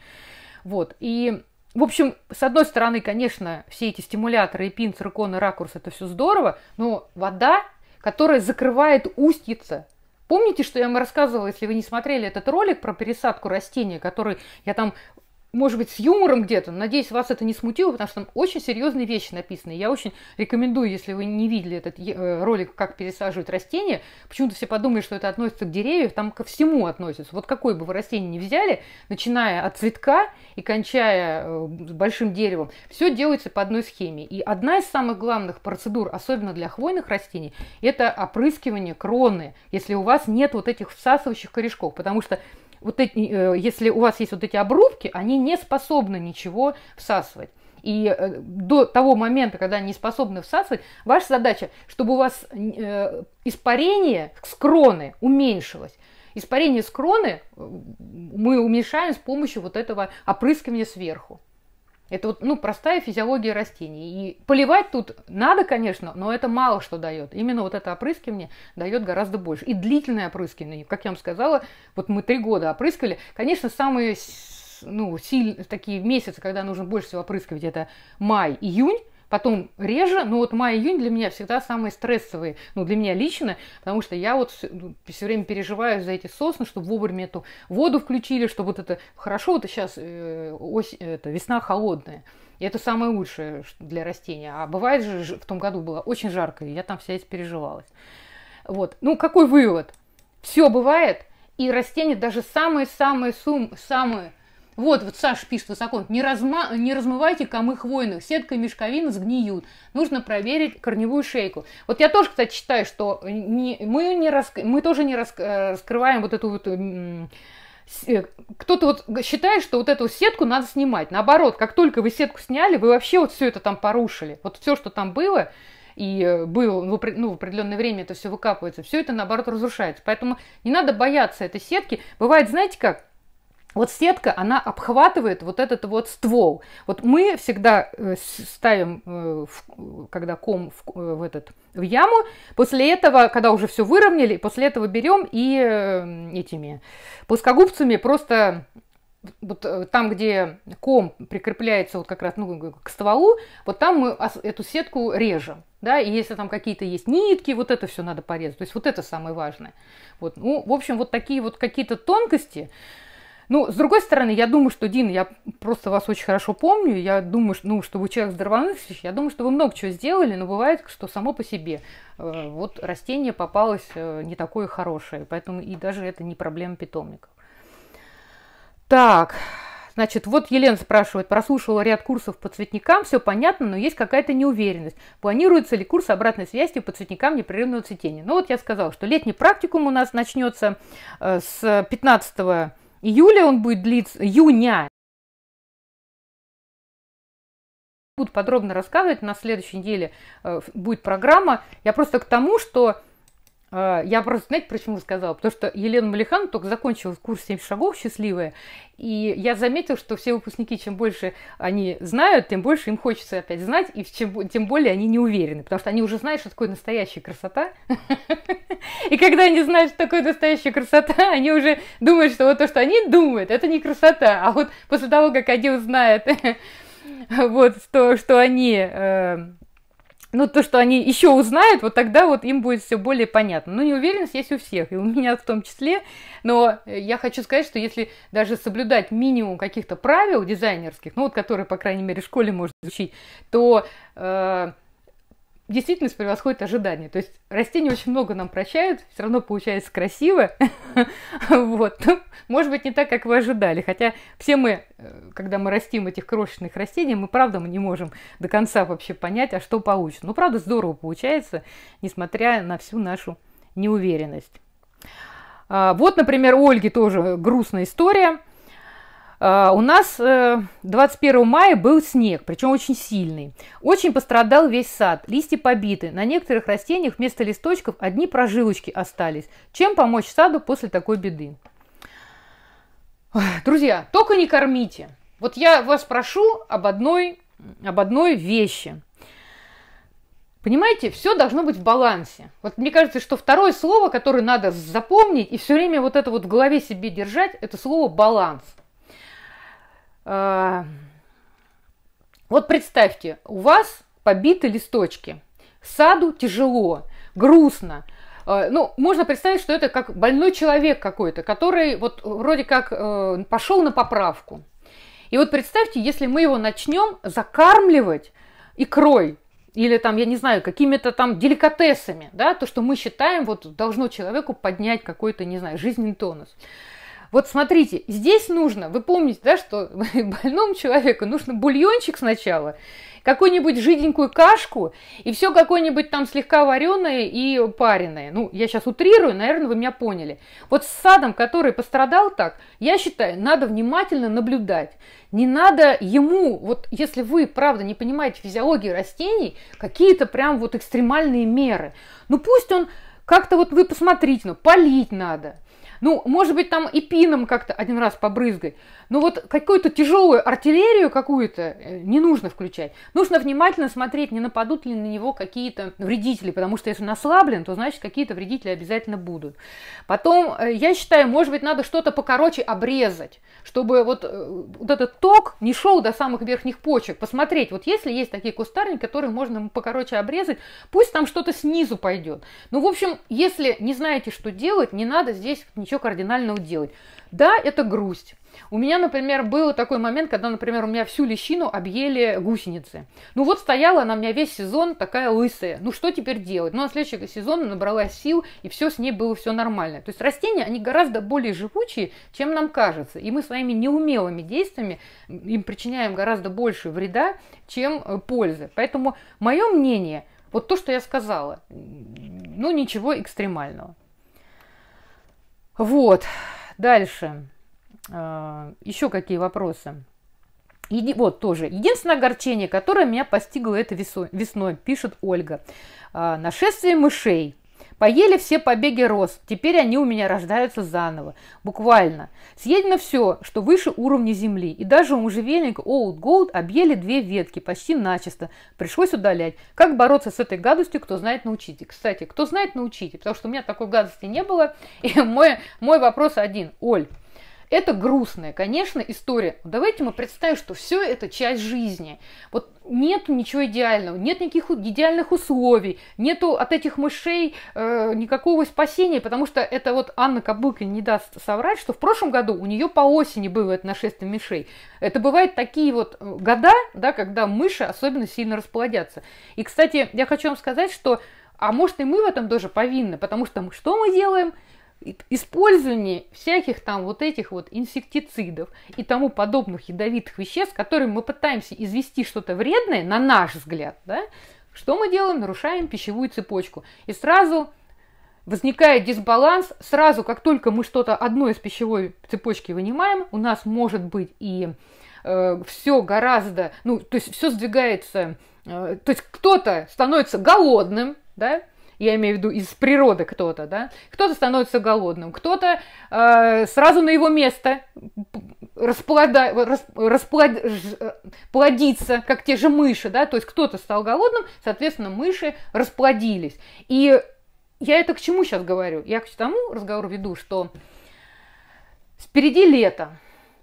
Вот, и в общем, с одной стороны, конечно, все эти стимуляторы и пин, циркон и ракурс, это все здорово, но вода, которая закрывает устьица, Помните, что я вам рассказывала, если вы не смотрели этот ролик про пересадку растения, который я там может быть, с юмором где-то. Надеюсь, вас это не смутило, потому что там очень серьезные вещи написаны. Я очень рекомендую, если вы не видели этот э, ролик, как пересаживают растения, почему-то все подумали, что это относится к деревьям, там ко всему относится. Вот какое бы вы растение ни взяли, начиная от цветка и кончая э, большим деревом, все делается по одной схеме. И одна из самых главных процедур, особенно для хвойных растений, это опрыскивание кроны, если у вас нет вот этих всасывающих корешков, потому что вот эти, э, если у вас есть вот эти обрубки, они не способны ничего всасывать. И э, до того момента, когда они не способны всасывать, ваша задача, чтобы у вас э, испарение с кроны уменьшилось. Испарение с кроны мы уменьшаем с помощью вот этого опрыскивания сверху. Это вот, ну, простая физиология растений. И поливать тут надо, конечно, но это мало что дает. Именно вот это опрыскивание дает гораздо больше. И длительное опрыскивание, как я вам сказала, вот мы три года опрыскивали. Конечно, самые ну, сильные такие месяцы, когда нужно больше всего опрыскивать, это май, июнь потом реже, но вот май-июнь для меня всегда самые стрессовые, ну, для меня лично, потому что я вот все, ну, все время переживаю за эти сосны, чтобы вовремя эту воду включили, чтобы вот это, хорошо, вот сейчас э, ось, это, весна холодная, и это самое лучшее для растения, а бывает же, в том году было очень жарко, и я там вся здесь испереживалась. Вот, ну, какой вывод? Все бывает, и растения даже самые самые, -самые, сум, самые вот, вот Саш пишет высоко, не, разма, не размывайте комы хвойных, сетка и мешковина сгниют. Нужно проверить корневую шейку. Вот я тоже, кстати, считаю, что не, мы, не раск, мы тоже не раск, э, раскрываем вот эту вот... Э, кто-то вот считает, что вот эту сетку надо снимать. Наоборот, как только вы сетку сняли, вы вообще вот все это там порушили. Вот все, что там было, и э, был, ну, в ну, определенное время это все выкапывается, все это, наоборот, разрушается. Поэтому не надо бояться этой сетки. Бывает, знаете как, вот сетка, она обхватывает вот этот вот ствол. Вот мы всегда э, ставим, э, когда ком э, в, этот, в яму, после этого, когда уже все выровняли, после этого берем и этими плоскогубцами просто вот там, где ком прикрепляется вот как раз ну, к стволу, вот там мы эту сетку режем. Да, и если там какие-то есть нитки, вот это все надо порезать. То есть вот это самое важное. Вот. Ну, в общем, вот такие вот какие-то тонкости. Ну, с другой стороны, я думаю, что, Дин, я просто вас очень хорошо помню, я думаю, что, ну, что вы человек здравомыслящий, я думаю, что вы много чего сделали, но бывает, что само по себе э, вот растение попалось э, не такое хорошее, поэтому и даже это не проблема питомников. Так, Значит, вот Елена спрашивает, прослушала ряд курсов по цветникам, все понятно, но есть какая-то неуверенность. Планируется ли курс обратной связи по цветникам непрерывного цветения? Ну вот я сказала, что летний практикум у нас начнется э, с 15 июля он будет длиться, июня. Буду подробно рассказывать, на следующей неделе э, будет программа. Я просто к тому, что а, я просто, знаете, почему сказала? Потому что Елена Малихан только закончила курс 7 шагов «Счастливая», и я заметила, что все выпускники, чем больше они знают, тем больше им хочется опять знать, и чем, тем более они не уверены, потому что они уже знают, что такое настоящая красота. И когда они знают, что такое настоящая красота, они уже думают, что вот то, что они думают, это не красота. А вот после того, как они узнают вот что что они э, ну, то, что они еще узнают, вот тогда вот им будет все более понятно. Но ну, неуверенность есть у всех, и у меня в том числе. Но я хочу сказать, что если даже соблюдать минимум каких-то правил дизайнерских, ну, вот которые, по крайней мере, в школе можно изучить, то... Э, действительность превосходит ожидания. То есть растения очень много нам прощают, все равно получается красиво. вот. Ну, может быть, не так, как вы ожидали. Хотя все мы, э, когда мы растим этих крошечных растений, мы правда мы не можем до конца вообще понять, а что получится. Ну, правда, здорово получается, несмотря на всю нашу неуверенность. А, вот, например, у Ольги тоже грустная история. А, у нас 21 э, мая был снег, причем очень сильный. Очень пострадал весь сад, листья побиты. На некоторых растениях вместо листочков одни прожилочки остались. Чем помочь саду после такой беды? Друзья, только не кормите. Вот я вас прошу об одной, об одной вещи. Понимаете, все должно быть в балансе. Вот мне кажется, что второе слово, которое надо запомнить и все время вот это вот в голове себе держать, это слово баланс. А, вот представьте, у вас побиты листочки. Саду тяжело, грустно. А, ну, можно представить, что это как больной человек какой-то, который вот вроде как э, пошел на поправку. И вот представьте, если мы его начнем закармливать икрой, или там, я не знаю, какими-то там деликатесами, да, то, что мы считаем, вот должно человеку поднять какой-то, не знаю, жизненный тонус. Вот смотрите, здесь нужно, вы помните, да, что больному человеку нужно бульончик сначала, какую-нибудь жиденькую кашку и все какое-нибудь там слегка вареное и пареное. Ну, я сейчас утрирую, наверное, вы меня поняли. Вот с садом, который пострадал так, я считаю, надо внимательно наблюдать. Не надо ему, вот если вы, правда, не понимаете физиологии растений, какие-то прям вот экстремальные меры. Ну, пусть он как-то вот вы посмотрите, ну, полить надо, ну, может быть, там и пином как-то один раз побрызгай. Ну вот какую-то тяжелую артиллерию какую-то э, не нужно включать. Нужно внимательно смотреть, не нападут ли на него какие-то вредители, потому что если он ослаблен, то значит какие-то вредители обязательно будут. Потом, э, я считаю, может быть, надо что-то покороче обрезать, чтобы вот, э, вот этот ток не шел до самых верхних почек. Посмотреть, вот если есть такие кустарники, которые можно покороче обрезать, пусть там что-то снизу пойдет. Ну, в общем, если не знаете, что делать, не надо здесь ничего кардинального делать. Да, это грусть. У меня, например, был такой момент, когда, например, у меня всю лещину объели гусеницы. Ну вот стояла она у меня весь сезон такая лысая. Ну что теперь делать? Ну, на следующий сезон набрала сил, и все с ней было все нормально. То есть растения, они гораздо более живучие, чем нам кажется. И мы своими неумелыми действиями им причиняем гораздо больше вреда, чем э, пользы. Поэтому мое мнение, вот то, что я сказала, ну ничего экстремального. Вот, дальше. А, еще какие вопросы? Еди... Вот тоже. Единственное огорчение, которое меня постигло это весу... весной, пишет Ольга. А, нашествие мышей. Поели все побеги роз. Теперь они у меня рождаются заново. Буквально. Съедено все, что выше уровня земли. И даже у можжевельника Old Gold объели две ветки почти начисто. Пришлось удалять. Как бороться с этой гадостью, кто знает, научите. Кстати, кто знает, научите. Потому что у меня такой гадости не было. И мой, мой вопрос один. Оль, это грустная, конечно, история. Давайте мы представим, что все это часть жизни. Вот нет ничего идеального, нет никаких идеальных условий, нету от этих мышей э, никакого спасения, потому что это вот Анна Кобылкина не даст соврать, что в прошлом году у нее по осени было это нашествие мышей. Это бывают такие вот э, года, да, когда мыши особенно сильно расплодятся. И, кстати, я хочу вам сказать, что а может и мы в этом тоже повинны, потому что мы, что мы делаем – использование всяких там вот этих вот инсектицидов и тому подобных ядовитых веществ, которыми мы пытаемся извести что-то вредное, на наш взгляд, да, что мы делаем? Нарушаем пищевую цепочку. И сразу возникает дисбаланс, сразу как только мы что-то одно из пищевой цепочки вынимаем, у нас может быть и э, все гораздо, ну, то есть все сдвигается, э, то есть кто-то становится голодным, да, я имею в виду из природы кто-то, да, кто-то становится голодным, кто-то э, сразу на его место расплодится, расплод, э, как те же мыши, да, то есть кто-то стал голодным, соответственно, мыши расплодились. И я это к чему сейчас говорю? Я к тому разговору веду, что впереди лето,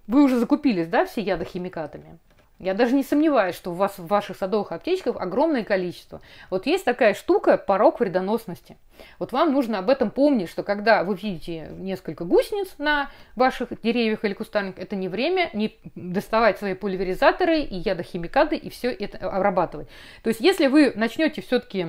вы уже закупились, да, все ядохимикатами. Я даже не сомневаюсь, что у вас в ваших садовых аптечках огромное количество. Вот есть такая штука – порог вредоносности. Вот вам нужно об этом помнить, что когда вы видите несколько гусениц на ваших деревьях или кустарниках, это не время не доставать свои пульверизаторы и ядохимикаты и все это обрабатывать. То есть если вы начнете все-таки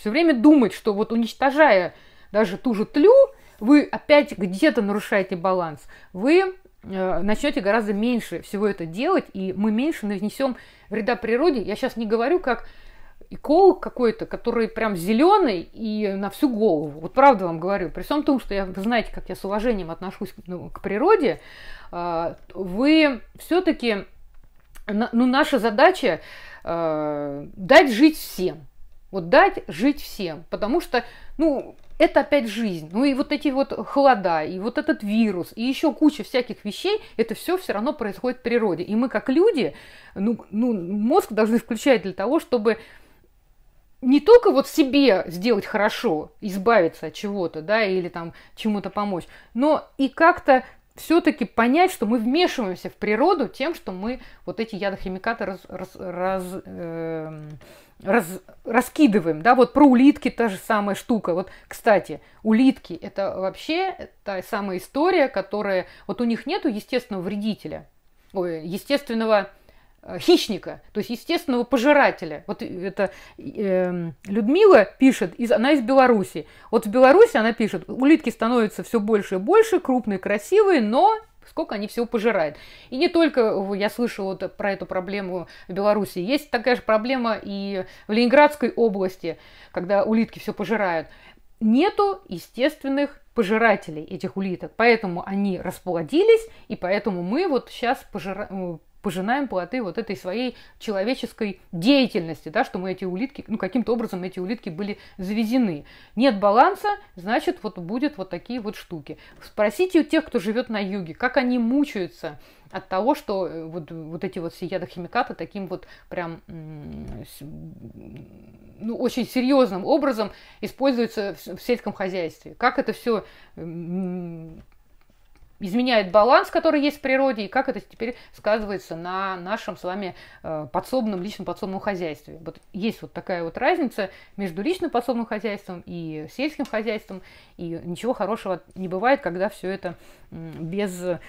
все время думать, что вот уничтожая даже ту же тлю, вы опять где-то нарушаете баланс, вы Э, начнете гораздо меньше всего это делать, и мы меньше нанесем вреда природе. Я сейчас не говорю как эколог какой-то, который прям зеленый и на всю голову. Вот правда вам говорю. При всем том, что я, вы знаете, как я с уважением отношусь ну, к природе, э, вы все-таки, ну, наша задача э, дать жить всем. Вот дать жить всем. Потому что, ну, это опять жизнь. Ну и вот эти вот холода, и вот этот вирус, и еще куча всяких вещей, это все все равно происходит в природе. И мы как люди, ну, ну мозг должны включать для того, чтобы не только вот себе сделать хорошо, избавиться от чего-то, да, или там чему-то помочь, но и как-то все-таки понять, что мы вмешиваемся в природу тем, что мы вот эти ядохимикаты раз, раз, раз, э, раз, раскидываем. Да? Вот про улитки та же самая штука. Вот, кстати, улитки – это вообще та самая история, которая… Вот у них нету естественного вредителя, ой, естественного Э, хищника, то есть естественного пожирателя. Вот это э, Людмила пишет, из, она из Беларуси. Вот в Беларуси она пишет, улитки становятся все больше и больше, крупные, красивые, но сколько они всего пожирают. И не только я слышала вот про эту проблему в Беларуси. Есть такая же проблема и в Ленинградской области, когда улитки все пожирают. Нету естественных пожирателей этих улиток. Поэтому они расплодились, и поэтому мы вот сейчас пожира пожинаем плоды вот этой своей человеческой деятельности, да, что мы эти улитки, ну, каким-то образом эти улитки были завезены. Нет баланса, значит, вот будет вот такие вот штуки. Спросите у тех, кто живет на юге, как они мучаются от того, что э, вот, вот эти вот все ядохимикаты таким вот прям ну, очень серьезным образом используются в, в сельском хозяйстве. Как это все изменяет баланс, который есть в природе, и как это теперь сказывается на нашем с вами э, подсобном, личном подсобном хозяйстве. Вот есть вот такая вот разница между личным подсобным хозяйством и сельским хозяйством, и ничего хорошего не бывает, когда все это без, э,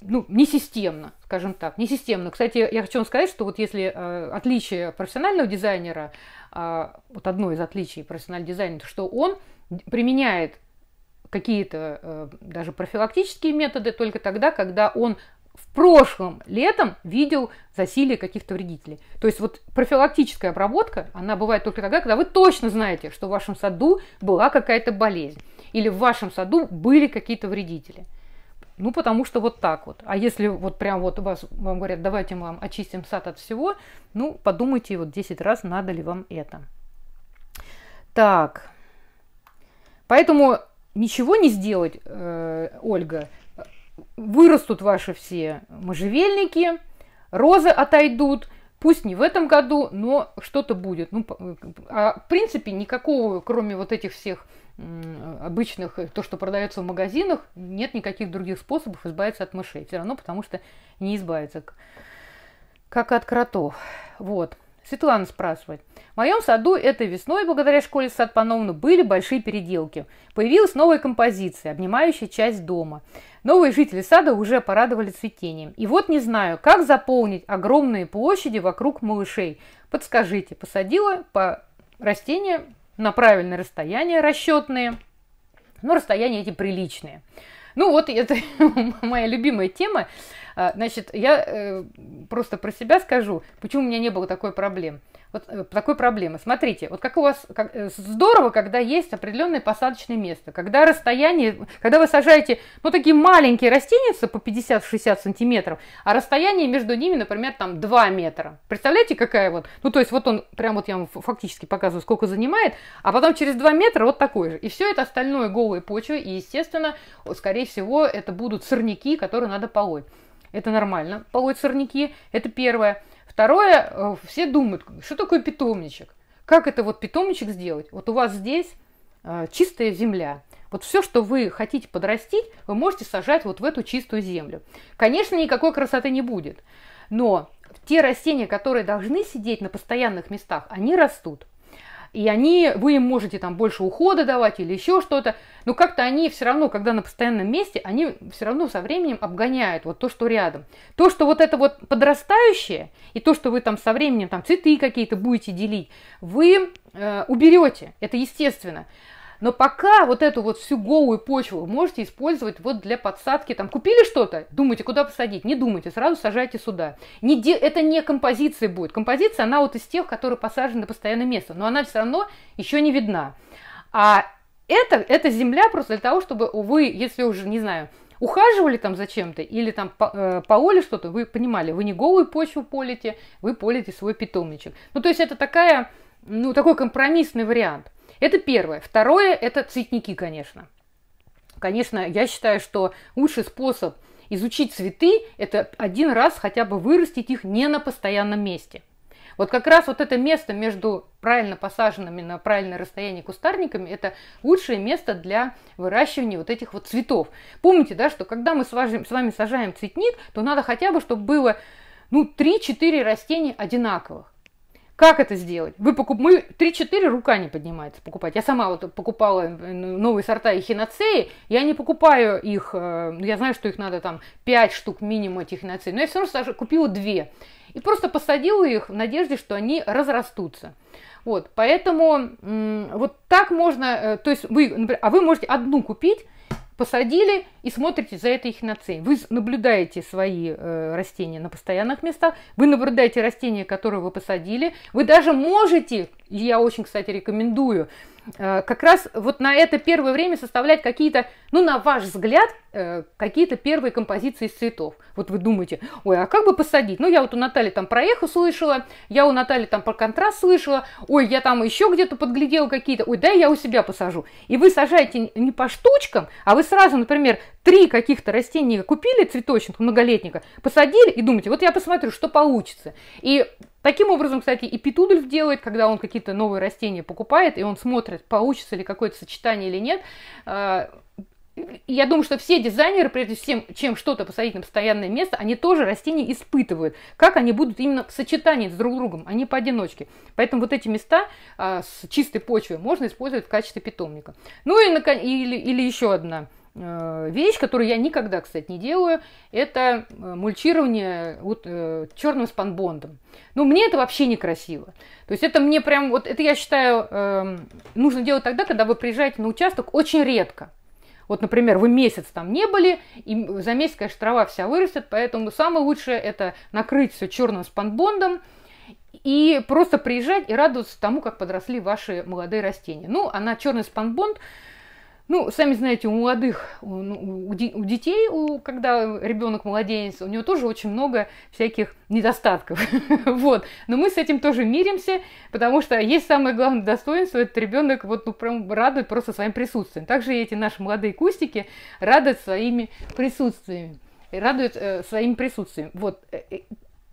ну, не системно, скажем так, не системно. Кстати, я хочу вам сказать, что вот если э, отличие профессионального дизайнера, а, вот одно из отличий профессионального дизайнера, что он применяет какие-то э, даже профилактические методы только тогда, когда он в прошлом летом видел засилие каких-то вредителей. То есть вот профилактическая обработка, она бывает только тогда, когда вы точно знаете, что в вашем саду была какая-то болезнь или в вашем саду были какие-то вредители. Ну, потому что вот так вот. А если вот прям вот у вас, вам говорят, давайте мы вам очистим сад от всего, ну, подумайте вот 10 раз, надо ли вам это. Так, поэтому ничего не сделать, э, Ольга, вырастут ваши все можжевельники, розы отойдут, пусть не в этом году, но что-то будет. Ну, а в принципе, никакого, кроме вот этих всех обычных, то, что продается в магазинах, нет никаких других способов избавиться от мышей. Все равно, потому что не избавиться, как от кротов. Вот. Светлана спрашивает. В моем саду этой весной, благодаря школе Сад Пановну, были большие переделки. Появилась новая композиция, обнимающая часть дома. Новые жители сада уже порадовали цветением. И вот не знаю, как заполнить огромные площади вокруг малышей. Подскажите, посадила по растения на правильное расстояние расчетные, но ну, расстояния эти приличные. Ну вот это моя любимая тема. А, значит, я э, просто про себя скажу, почему у меня не было такой проблемы. Вот э, такой проблемы. Смотрите, вот как у вас как, э, здорово, когда есть определенное посадочное место, когда расстояние, когда вы сажаете, ну, такие маленькие растения по 50-60 сантиметров, а расстояние между ними, например, там 2 метра. Представляете, какая вот, ну, то есть вот он, прям вот я вам фактически показываю, сколько занимает, а потом через 2 метра вот такой же. И все это остальное голые почвы, и, естественно, скорее всего, это будут сорняки, которые надо полоть это нормально, полоть сорняки, это первое. Второе, э, все думают, что такое питомничек? Как это вот питомничек сделать? Вот у вас здесь э, чистая земля. Вот все, что вы хотите подрастить, вы можете сажать вот в эту чистую землю. Конечно, никакой красоты не будет, но те растения, которые должны сидеть на постоянных местах, они растут и они, вы им можете там больше ухода давать или еще что-то, но как-то они все равно, когда на постоянном месте, они все равно со временем обгоняют вот то, что рядом. То, что вот это вот подрастающее, и то, что вы там со временем там цветы какие-то будете делить, вы э, уберете, это естественно. Но пока вот эту вот всю голую почву можете использовать вот для подсадки. Там купили что-то, думайте, куда посадить. Не думайте, сразу сажайте сюда. Не де... Это не композиция будет. Композиция, она вот из тех, которые посажены на постоянное место. Но она все равно еще не видна. А это, это земля просто для того, чтобы вы, если уже, не знаю, ухаживали там за чем-то или там по э, поле что-то, вы понимали, вы не голую почву полите, вы полите свой питомничек. Ну, то есть это такая, ну, такой компромиссный вариант – это первое. Второе – это цветники, конечно. Конечно, я считаю, что лучший способ изучить цветы – это один раз хотя бы вырастить их не на постоянном месте. Вот как раз вот это место между правильно посаженными на правильное расстояние кустарниками – это лучшее место для выращивания вот этих вот цветов. Помните, да, что когда мы с вами, сажаем цветник, то надо хотя бы, чтобы было ну, 3-4 растения одинаковых. Как это сделать? Вы покуп... Мы 3-4 рука не поднимается покупать. Я сама вот покупала э, ну, новые сорта эхиноцеи. Я не покупаю их, э, ну, я знаю, что их надо там 5 штук минимум этих эхиноцеи. Но я все равно купила 2. И просто посадила их в надежде, что они разрастутся. Вот, поэтому вот так можно, э, то есть вы, например, а вы можете одну купить, посадили и смотрите за этой эхиноцией. Вы наблюдаете свои э, растения на постоянных местах, вы наблюдаете растения, которые вы посадили, вы даже можете, я очень, кстати, рекомендую, э, как раз вот на это первое время составлять какие-то, ну, на ваш взгляд, Э, какие-то первые композиции из цветов. Вот вы думаете, ой, а как бы посадить? Ну, я вот у Натальи там про эхо слышала, я у Натальи там про контраст слышала, ой, я там еще где-то подглядела какие-то, ой, да, я у себя посажу. И вы сажаете не по штучкам, а вы сразу, например, три каких-то растения купили цветочных, многолетника, посадили и думаете, вот я посмотрю, что получится. И Таким образом, кстати, и Петудольф делает, когда он какие-то новые растения покупает, и он смотрит, получится ли какое-то сочетание или нет. А, я думаю, что все дизайнеры, прежде всем, чем что-то посадить на постоянное место, они тоже растения испытывают. Как они будут именно в сочетании с друг другом, а не поодиночке. Поэтому вот эти места а, с чистой почвой можно использовать в качестве питомника. Ну и, или, или еще одна э, вещь, которую я никогда, кстати, не делаю, это э, мульчирование вот, э, черным спанбондом. Ну, мне это вообще некрасиво. То есть это мне прям, вот это я считаю, э, нужно делать тогда, когда вы приезжаете на участок очень редко. Вот, например, вы месяц там не были, и за месяц, конечно, трава вся вырастет, поэтому самое лучшее это накрыть все черным спанбондом и просто приезжать и радоваться тому, как подросли ваши молодые растения. Ну, она а черный спанбонд, ну, сами знаете, у молодых, ну, у, детей, у, когда ребенок младенец, у него тоже очень много всяких недостатков. вот. Но мы с этим тоже миримся, потому что есть самое главное достоинство, этот ребенок вот ну, прям радует просто своим присутствием. Также и эти наши молодые кустики радуют своими присутствиями. Э, радуют э, своим присутствием. Вот. Э, э,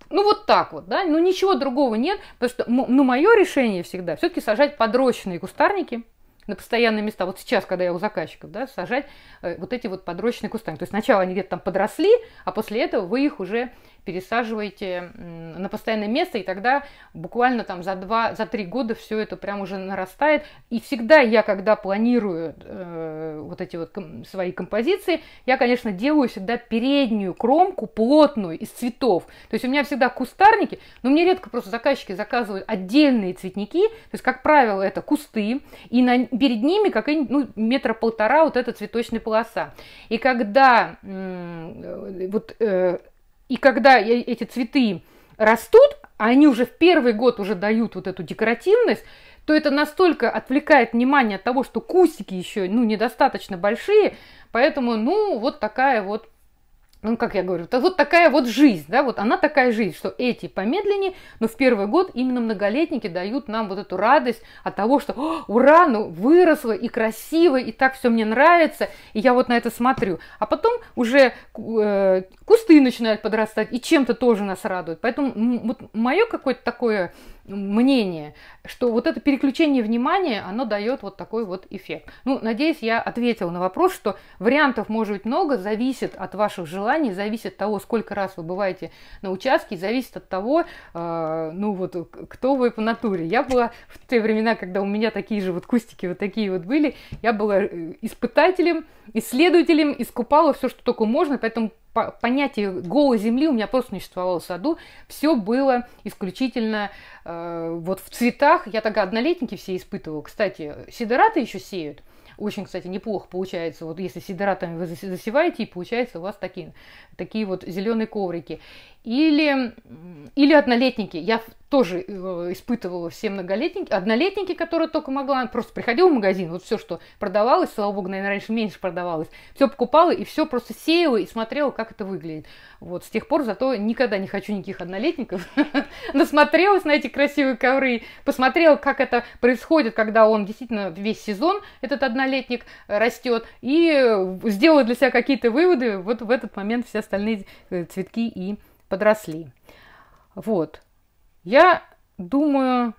ну вот так вот, да, ну ничего другого нет, потому что, ну, мое решение всегда все-таки сажать подрощенные кустарники – на постоянные места, вот сейчас, когда я у заказчиков, да, сажать э, вот эти вот подрочные кустарники. То есть сначала они где-то там подросли, а после этого вы их уже пересаживаете на постоянное место, и тогда буквально там за два за три года все это прям уже нарастает. И всегда я, когда планирую э, вот эти вот ком- свои композиции, я, конечно, делаю всегда переднюю кромку плотную из цветов. То есть у меня всегда кустарники, но мне редко просто заказчики заказывают отдельные цветники, то есть, как правило, это кусты, и на, перед ними какая-нибудь ну, метра полтора вот эта цветочная полоса. И когда м- э, вот э, и когда эти цветы растут, а они уже в первый год уже дают вот эту декоративность, то это настолько отвлекает внимание от того, что кустики еще ну, недостаточно большие, поэтому, ну, вот такая вот ну, как я говорю, вот такая вот жизнь, да, вот она такая жизнь, что эти помедленнее, но в первый год именно многолетники дают нам вот эту радость от того, что ура, ну выросла и красиво, и так все мне нравится, и я вот на это смотрю. А потом уже э, кусты начинают подрастать, и чем-то тоже нас радует. Поэтому вот мое какое-то такое мнение, что вот это переключение внимания, оно дает вот такой вот эффект. Ну, надеюсь, я ответила на вопрос, что вариантов может быть много, зависит от ваших желаний, зависит от того, сколько раз вы бываете на участке, зависит от того, э, ну вот, кто вы по натуре. Я была в те времена, когда у меня такие же вот кустики вот такие вот были, я была э, испытателем, исследователем, искупала все, что только можно, поэтому понятие голой земли у меня просто не существовало в саду, все было исключительно э, Э, вот в цветах, я тогда однолетники все испытывала, кстати, сидораты еще сеют, очень, кстати, неплохо получается, вот если сидоратами вы засеваете, и получается у вас такие, такие вот зеленые коврики. Или, или однолетники. Я тоже э, испытывала все многолетники, однолетники, которые только могла, просто приходила в магазин, вот все, что продавалось, слава богу, наверное, раньше меньше продавалось, все покупала и все просто сеяла и смотрела, как это выглядит. Вот, с тех пор зато никогда не хочу никаких однолетников. Насмотрелась на эти красивые ковры, посмотрела, как это происходит, когда он действительно весь сезон, этот однолетник, э, растет, и э, сделала для себя какие-то выводы, вот в этот момент все остальные цветки и подросли. Вот. Я думаю,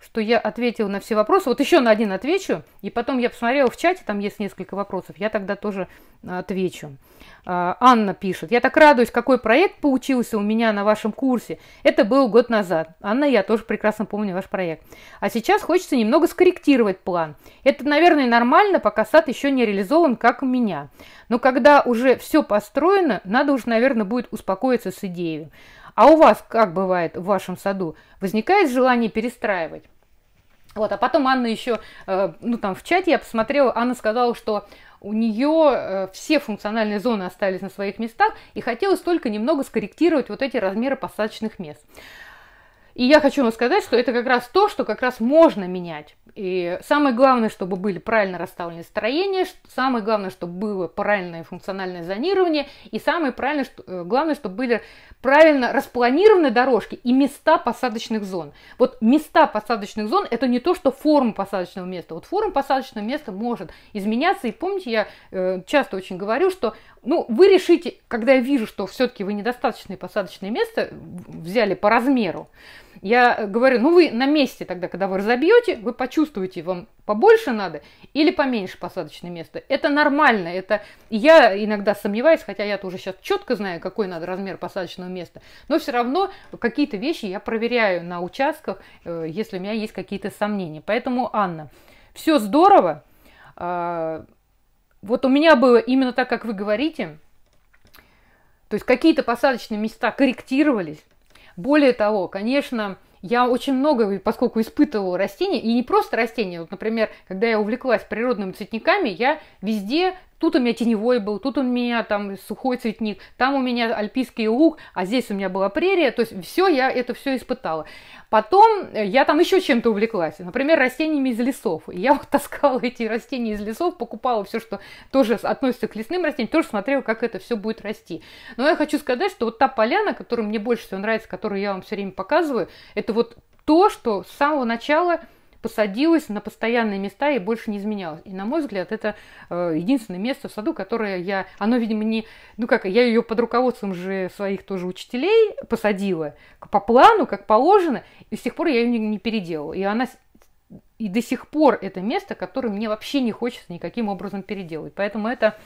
что я ответил на все вопросы. Вот еще на один отвечу. И потом я посмотрела в чате, там есть несколько вопросов. Я тогда тоже а, отвечу. А, Анна пишет. Я так радуюсь, какой проект получился у меня на вашем курсе. Это был год назад. Анна, я тоже прекрасно помню ваш проект. А сейчас хочется немного скорректировать план. Это, наверное, нормально, пока сад еще не реализован, как у меня. Но когда уже все построено, надо уже, наверное, будет успокоиться с идеей. А у вас, как бывает в вашем саду, возникает желание перестраивать? Вот, а потом Анна еще, э, ну там в чате я посмотрела, Анна сказала, что у нее э, все функциональные зоны остались на своих местах, и хотелось только немного скорректировать вот эти размеры посадочных мест. И я хочу вам сказать, что это как раз то, что как раз можно менять. И самое главное, чтобы были правильно расставлены строения, самое главное, чтобы было правильное функциональное зонирование, и самое правильное, э, главное, чтобы были правильно распланированы дорожки и места посадочных зон. Вот места посадочных зон – это не то, что форма посадочного места. Вот форма посадочного места может изменяться. И помните, я э, часто очень говорю, что ну, вы решите, когда я вижу, что все-таки вы недостаточное посадочное место взяли по размеру, я говорю, ну вы на месте тогда, когда вы разобьете, вы почувствуете, вам побольше надо или поменьше посадочное место. Это нормально, это я иногда сомневаюсь, хотя я тоже сейчас четко знаю, какой надо размер посадочного места, но все равно какие-то вещи я проверяю на участках, э, если у меня есть какие-то сомнения. Поэтому, Анна, все здорово. А, вот у меня было именно так, как вы говорите, то есть какие-то посадочные места корректировались, более того, конечно, я очень много, поскольку испытывала растения, и не просто растения, вот, например, когда я увлеклась природными цветниками, я везде Тут у меня теневой был, тут у меня там сухой цветник, там у меня альпийский лук, а здесь у меня была прерия. То есть все, я это все испытала. Потом э, я там еще чем-то увлеклась. Например, растениями из лесов. Я вот таскала эти растения из лесов, покупала все, что тоже относится к лесным растениям, тоже смотрела, как это все будет расти. Но я хочу сказать, что вот та поляна, которая мне больше всего нравится, которую я вам все время показываю, это вот то, что с самого начала – посадилась на постоянные места и больше не изменялась. И, на мой взгляд, это э, единственное место в саду, которое я... Оно, видимо, не... Ну как, я ее под руководством же своих тоже учителей посадила по плану, как положено, и с тех пор я ее не, не переделала. И она и до сих пор это место, которое мне вообще не хочется никаким образом переделать. Поэтому это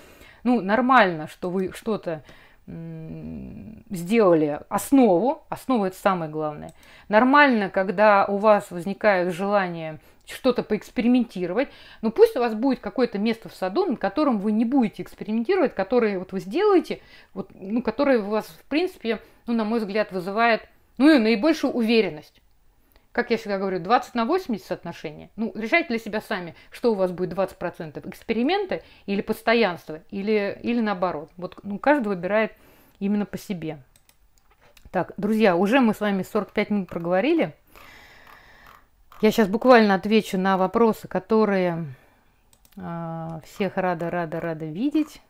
ну, нормально, что вы что-то сделали основу, основа это самое главное. Нормально, когда у вас возникает желание что-то поэкспериментировать, но ну, пусть у вас будет какое-то место в саду, на котором вы не будете экспериментировать, которое вот вы сделаете, вот, ну, которое у вас, в принципе, ну, на мой взгляд, вызывает ну, и наибольшую уверенность как я всегда говорю, 20 на 80 соотношение. Ну, решайте для себя сами, что у вас будет 20% эксперимента или постоянства, или, или наоборот. Вот ну, каждый выбирает именно по себе. Так, друзья, уже мы с вами 45 минут проговорили. Я сейчас буквально отвечу на вопросы, которые э, всех рада, рада, рада видеть,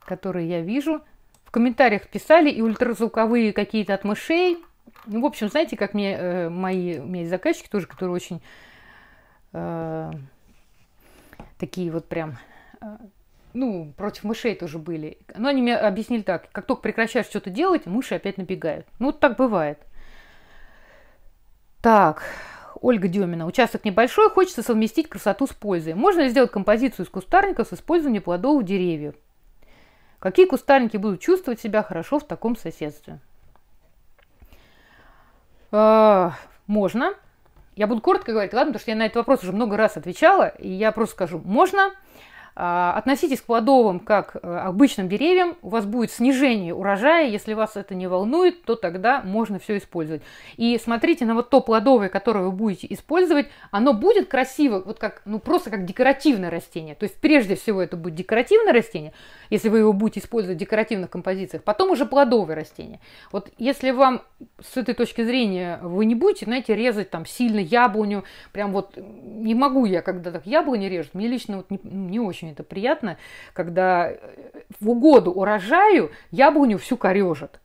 которые я вижу. В комментариях писали и ультразвуковые какие-то от мышей, ну, в общем, знаете, как мне э, мои, у заказчики тоже, которые очень э, такие вот прям, э, ну, против мышей тоже были. Но они мне объяснили так, как только прекращаешь что-то делать, мыши опять набегают. Ну, вот так бывает. Так, Ольга Демина. Участок небольшой, хочется совместить красоту с пользой. Можно ли сделать композицию из кустарников с использованием плодовых деревьев? Какие кустарники будут чувствовать себя хорошо в таком соседстве? А, можно. Я буду коротко говорить, ладно, потому что я на этот вопрос уже много раз отвечала, и я просто скажу, можно. А, относитесь к плодовым как э, обычным деревьям, у вас будет снижение урожая, если вас это не волнует, то тогда можно все использовать. И смотрите на вот то плодовое, которое вы будете использовать, оно будет красиво, вот как, ну просто как декоративное растение. То есть прежде всего это будет декоративное растение, если вы его будете использовать в декоративных композициях, потом уже плодовое растение. Вот если вам с этой точки зрения вы не будете, знаете, резать там сильно яблоню, прям вот не могу я, когда так яблони режут, мне лично вот не, не очень очень это приятно, когда э, в угоду урожаю яблоню всю корежат.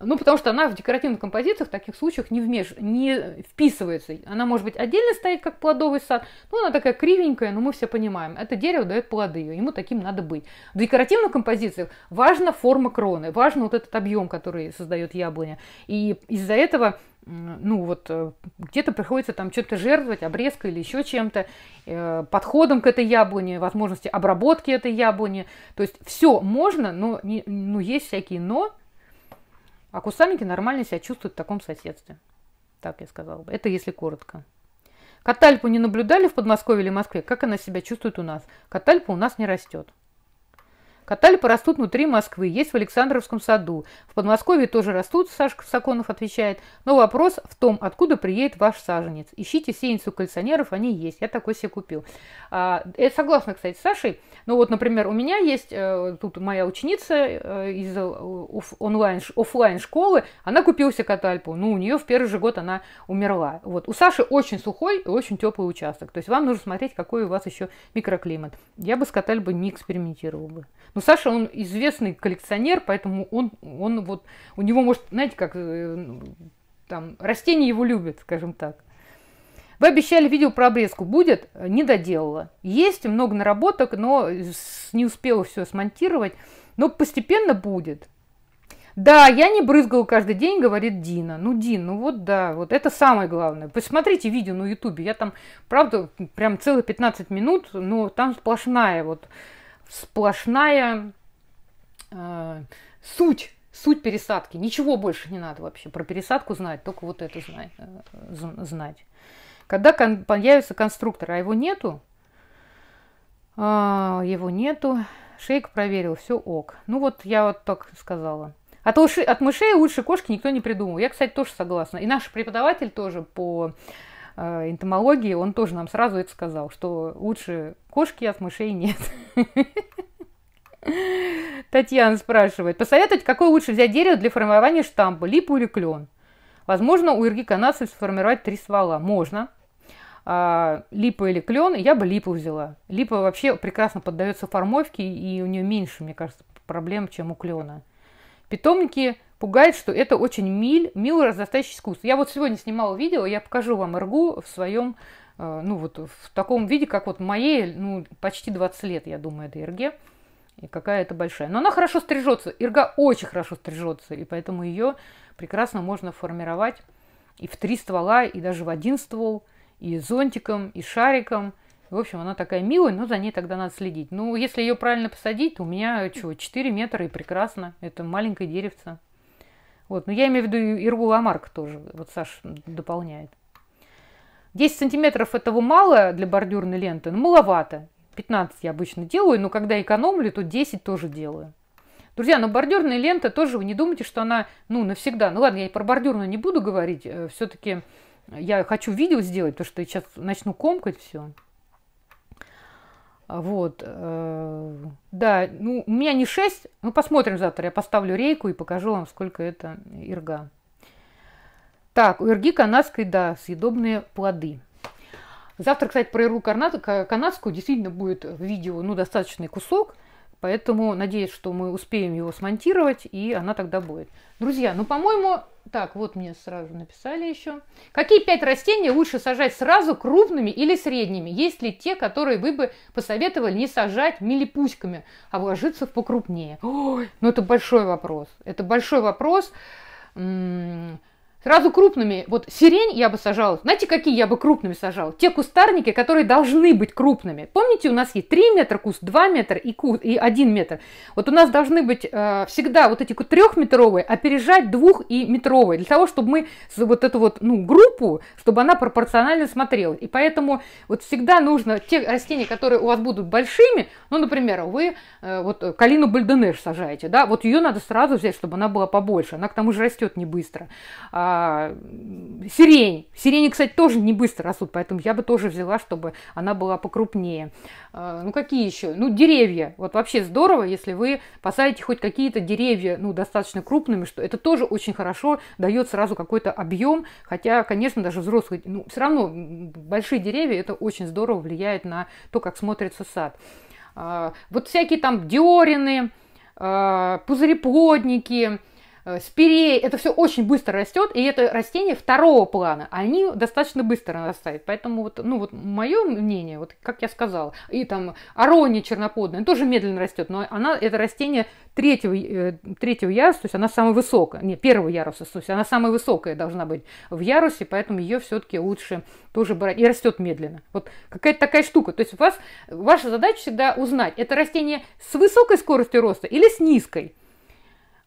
Ну, потому что она в декоративных композициях в таких случаях не, вмеш... не вписывается. Она, может быть, отдельно стоит, как плодовый сад, ну она такая кривенькая, но мы все понимаем. Это дерево дает плоды, ему таким надо быть. В декоративных композициях важна форма кроны, важен вот этот объем, который создает яблоня. И из-за этого ну вот э, где-то приходится там что-то жертвовать, обрезкой или еще чем-то, э, подходом к этой яблоне, возможности обработки этой яблони. То есть все можно, но не, ну, есть всякие но, а кустарники нормально себя чувствуют в таком соседстве. Так я сказала бы. Это если коротко. Катальпу не наблюдали в Подмосковье или Москве? Как она себя чувствует у нас? Катальпа у нас не растет. Катальпы растут внутри Москвы, есть в Александровском саду. В Подмосковье тоже растут, Сашка Саконов отвечает. Но вопрос в том, откуда приедет ваш саженец. Ищите сеянцу коллекционеров, они есть. Я такой себе купил. А, я э, согласна, кстати, с Сашей. Ну вот, например, у меня есть э, тут моя ученица э, из онлайн, офлайн школы, она купила себе катальпу. Ну, у нее в первый же год она умерла. Вот. У Саши очень сухой и очень теплый участок. То есть вам нужно смотреть, какой у вас еще микроклимат. Я бы с катальбой не экспериментировала бы. Но ну, Саша, он известный коллекционер, поэтому он, он вот, у него, может, знаете, как э, ну, там, растения его любят, скажем так. Вы обещали видео про обрезку. Будет? Не доделала. Есть много наработок, но не успела все смонтировать. Но постепенно будет. Да, я не брызгала каждый день, говорит Дина. Ну, Дин, ну вот да, вот это самое главное. Посмотрите видео на Ютубе. Я там, правда, прям целых 15 минут, но там сплошная вот сплошная э, суть, суть пересадки. Ничего больше не надо вообще про пересадку знать, только вот это знать. Э, знать. Когда кон- появится конструктор, а его нету, э, его нету, Шейк проверил, все ок. Ну вот я вот так сказала. От, уши, от мышей лучше кошки никто не придумал. Я, кстати, тоже согласна. И наш преподаватель тоже по Э, энтомологии, он тоже нам сразу это сказал, что лучше кошки от мышей нет. Татьяна спрашивает, посоветовать, какое лучше взять дерево для формирования штампа, липу или клен? Возможно, у Ирги Канасы сформировать три ствола. Можно. А, липа или клен, я бы липу взяла. Липа вообще прекрасно поддается формовке, и у нее меньше, мне кажется, проблем, чем у клена. Питомники пугает, что это очень миль, милый разрастающий искусство. Я вот сегодня снимала видео, я покажу вам эргу в своем, э, ну вот в таком виде, как вот моей, ну почти 20 лет, я думаю, этой эрге. И какая это большая. Но она хорошо стрижется. Ирга очень хорошо стрижется. И поэтому ее прекрасно можно формировать и в три ствола, и даже в один ствол, и зонтиком, и шариком. В общем, она такая милая, но за ней тогда надо следить. Ну, если ее правильно посадить, то у меня чего, 4 метра и прекрасно. Это маленькое деревце. Вот. Но я имею в виду и Иргула Марка тоже, вот Саш дополняет. 10 сантиметров этого мало для бордюрной ленты, но ну, маловато. 15 я обычно делаю, но когда экономлю, то 10 тоже делаю. Друзья, но бордюрная лента тоже, вы не думайте, что она, ну, навсегда. Ну ладно, я и про бордюрную не буду говорить, э, все-таки я хочу видео сделать, потому что я сейчас начну комкать все. Вот. Э, да, ну, у меня не 6. Ну, посмотрим завтра. Я поставлю рейку и покажу вам, сколько это ирга. Так, у ирги канадской, да, съедобные плоды. Завтра, кстати, про иргу канадскую действительно будет видео, ну, достаточный кусок – Поэтому надеюсь, что мы успеем его смонтировать, и она тогда будет. Друзья, ну, по-моему, так, вот мне сразу написали еще. Какие пять растений лучше сажать сразу крупными или средними? Есть ли те, которые вы бы посоветовали не сажать милипуськами, а вложиться в покрупнее? Ой, ну это большой вопрос. Это большой вопрос. М -м Сразу крупными. Вот сирень я бы сажала. Знаете, какие я бы крупными сажала? Те кустарники, которые должны быть крупными. Помните, у нас есть 3 метра куст, 2 метра и, куст, и 1 метр. Вот у нас должны быть э, всегда вот эти трехметровые опережать двух и метровые. Для того, чтобы мы вот эту вот ну, группу, чтобы она пропорционально смотрела. И поэтому вот всегда нужно те растения, которые у вас будут большими, ну, например, вы э, вот калину бальденеш сажаете, да, вот ее надо сразу взять, чтобы она была побольше. Она к тому же растет не быстро. А, а, сирень. Сирени, кстати, тоже не быстро растут, поэтому я бы тоже взяла, чтобы она была покрупнее. А, ну, какие еще? Ну, деревья. Вот вообще здорово, если вы посадите хоть какие-то деревья, ну, достаточно крупными, что это тоже очень хорошо дает сразу какой-то объем, хотя, конечно, даже взрослые, ну, все равно большие деревья, это очень здорово влияет на то, как смотрится сад. А, вот всякие там диорины, а, пузыреплодники, Э, спирей, это все очень быстро растет, и это растение второго плана, они достаточно быстро нарастают, поэтому вот, ну вот мое мнение, вот как я сказала, и там арония черноподная тоже медленно растет, но она, это растение третьего, э, третьего яруса, то есть она самая высокая, не, первого яруса, то есть она самая высокая должна быть в ярусе, поэтому ее все-таки лучше тоже брать, и растет медленно. Вот какая-то такая штука, то есть у вас, ваша задача всегда узнать, это растение с высокой скоростью роста или с низкой,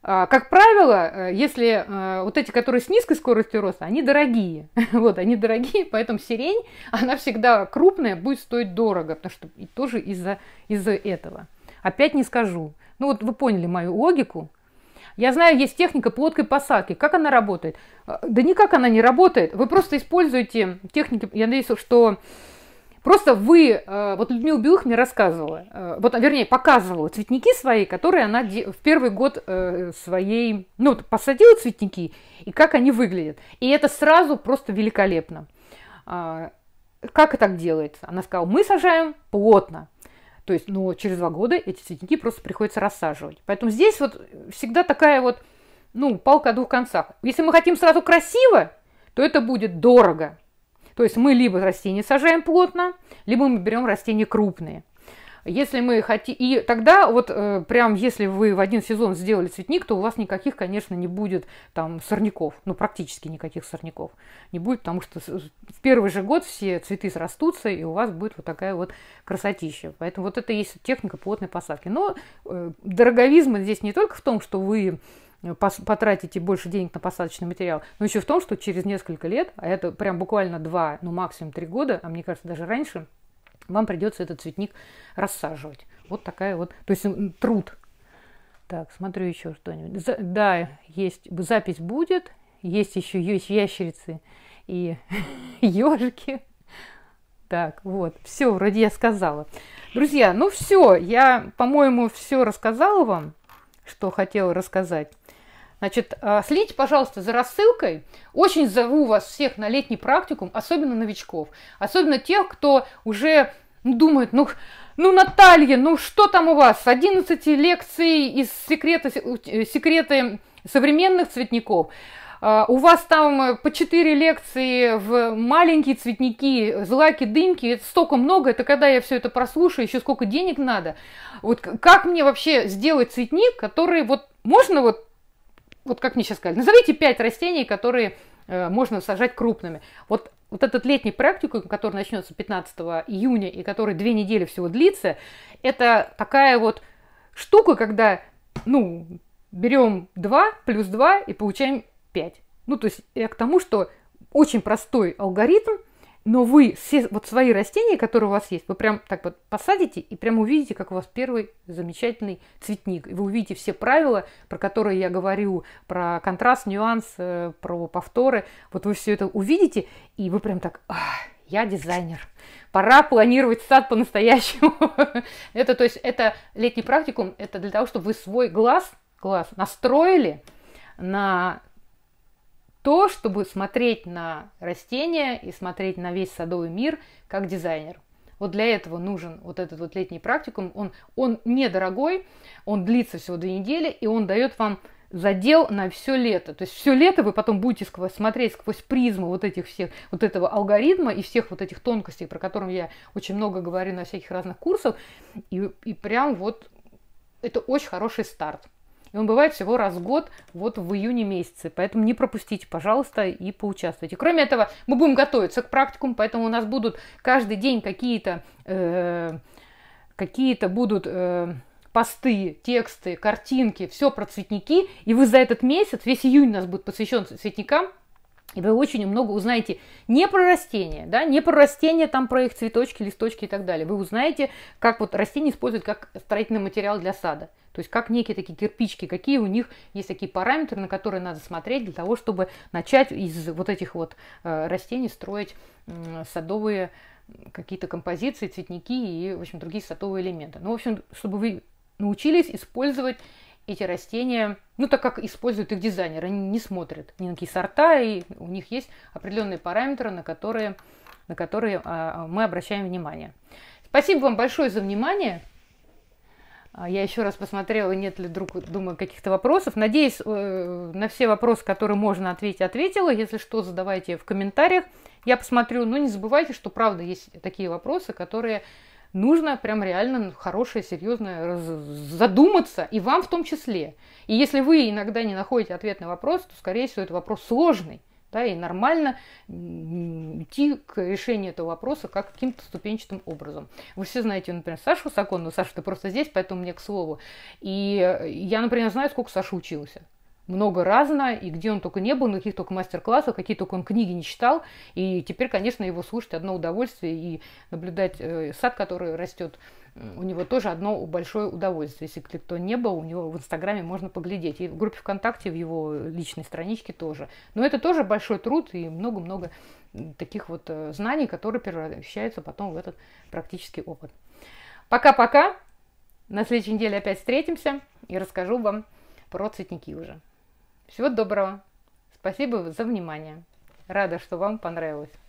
а, как правило, э, если э, вот эти, которые с низкой скоростью роста, они дорогие. Вот, они дорогие, поэтому сирень, она всегда крупная, будет стоить дорого, потому что и тоже из-за из этого. Опять не скажу. Ну вот вы поняли мою логику. Я знаю, есть техника плоткой посадки. Как она работает? Э, да никак она не работает. Вы просто используете техники, я надеюсь, что Просто вы, э, вот Людмила Белых мне рассказывала, э, вот, вернее, показывала цветники свои, которые она в первый год э, своей, ну, посадила цветники, и как они выглядят. И это сразу просто великолепно. А, как и так делается? Она сказала, мы сажаем плотно. То есть, ну, через два года эти цветники просто приходится рассаживать. Поэтому здесь вот всегда такая вот, ну, палка о двух концах. Если мы хотим сразу красиво, то это будет дорого. То есть мы либо растения сажаем плотно, либо мы берем растения крупные. Если мы хотим... И тогда вот э, прям если вы в один сезон сделали цветник, то у вас никаких, конечно, не будет там сорняков. Ну, практически никаких сорняков не будет, потому что э, в первый же год все цветы срастутся, и у вас будет вот такая вот красотища. Поэтому вот это и есть техника плотной посадки. Но э, дороговизма здесь не только в том, что вы Э, потратите больше денег на посадочный материал. Но еще в том, что через несколько лет, а это прям буквально два, ну максимум три года, а мне кажется даже раньше, вам придется этот цветник рассаживать. Вот такая вот, то есть труд. Так, смотрю еще что-нибудь. За, да, есть, запись будет, есть еще есть ящерицы и ежики. Так, вот, все, вроде я сказала. Друзья, ну все, я, по-моему, все рассказала вам что хотела рассказать. Значит, а, следите, пожалуйста, за рассылкой. Очень зову вас всех на летний практикум, особенно новичков. Особенно тех, кто уже ну, думает, ну, ну, Наталья, ну что там у вас? 11 лекций из секрета, э, секреты современных цветников. А, у вас там э, по 4 лекции в маленькие цветники, злаки, дымки, это столько много, это когда я все это прослушаю, еще сколько денег надо. Вот как мне вообще сделать цветник, который вот можно вот, вот как мне сейчас сказали, назовите 5 растений, которые э, можно сажать крупными. Вот, вот этот летний практикум, который начнется 15 июня и который две недели всего длится, это такая вот штука, когда, ну, берем 2 плюс 2 и получаем 5. Ну, то есть я к тому, что очень простой алгоритм, но вы все вот свои растения, которые у вас есть, вы прям так вот посадите и прям увидите, как у вас первый замечательный цветник. И вы увидите все правила, про которые я говорю, про контраст, нюанс, э, про повторы. Вот вы все это увидите, и вы прям так, «А, я дизайнер. Пора планировать сад по-настоящему. это, то есть, это летний практикум, это для того, чтобы вы свой глаз, глаз настроили на то, чтобы смотреть на растения и смотреть на весь садовый мир как дизайнер. Вот для этого нужен вот этот вот летний практикум. Он, он недорогой, он длится всего две недели, и он дает вам задел на все лето. То есть все лето вы потом будете сквозь, смотреть сквозь призму вот этих всех, вот этого алгоритма и всех вот этих тонкостей, про которые я очень много говорю на всяких разных курсах. И, и прям вот это очень хороший старт. И он бывает всего раз в год, вот в июне месяце. Поэтому не пропустите, пожалуйста, и поучаствуйте. Кроме этого, мы будем готовиться к практикуму, поэтому у нас будут каждый день какие-то э, какие-то будут э, посты, тексты, картинки, все про цветники. И вы за этот месяц, весь июнь у нас будет посвящен цветникам, и вы очень много узнаете не про растения, да, не про растения, там про их цветочки, листочки и так далее. Вы узнаете, как вот растения используют как строительный материал для сада. То есть как некие такие кирпички, какие у них есть такие параметры, на которые надо смотреть для того, чтобы начать из вот этих вот э, растений строить садовые какие-то композиции, цветники и, в общем, другие садовые элементы. Ну, в общем, чтобы вы научились использовать эти растения, ну, так как используют их дизайнеры, они не смотрят ни на какие сорта, и у них есть определенные параметры, на которые, на которые а, мы обращаем внимание. Спасибо вам большое за внимание. А, я еще раз посмотрела, нет ли друг, думаю, каких-то вопросов. Надеюсь, э, на все вопросы, которые можно ответить, ответила. Если что, задавайте в комментариях. Я посмотрю. Но не забывайте, что правда есть такие вопросы, которые нужно прям реально ну, хорошее, серьезное задуматься, и вам в том числе. И если вы иногда не находите ответ на вопрос, то, скорее всего, это вопрос сложный да, и нормально идти к решению этого вопроса как каким-то ступенчатым образом. Вы все знаете, например, Сашу Сакон, но Саша, ты просто здесь, поэтому мне к слову. И я, например, знаю, сколько Саша учился много разно, и где он только не был, на каких только мастер-классах, какие только он книги не читал. И теперь, конечно, его слушать одно удовольствие и наблюдать э, сад, который растет, э, у него тоже одно большое удовольствие. Если кто не был, у него в Инстаграме можно поглядеть. И в группе ВКонтакте, в его личной страничке тоже. Но это тоже большой труд и много-много таких вот э, знаний, которые превращаются потом в этот практический опыт. Пока-пока. На следующей неделе опять встретимся и расскажу вам про цветники уже. Всего доброго. Спасибо за внимание. Рада, что вам понравилось.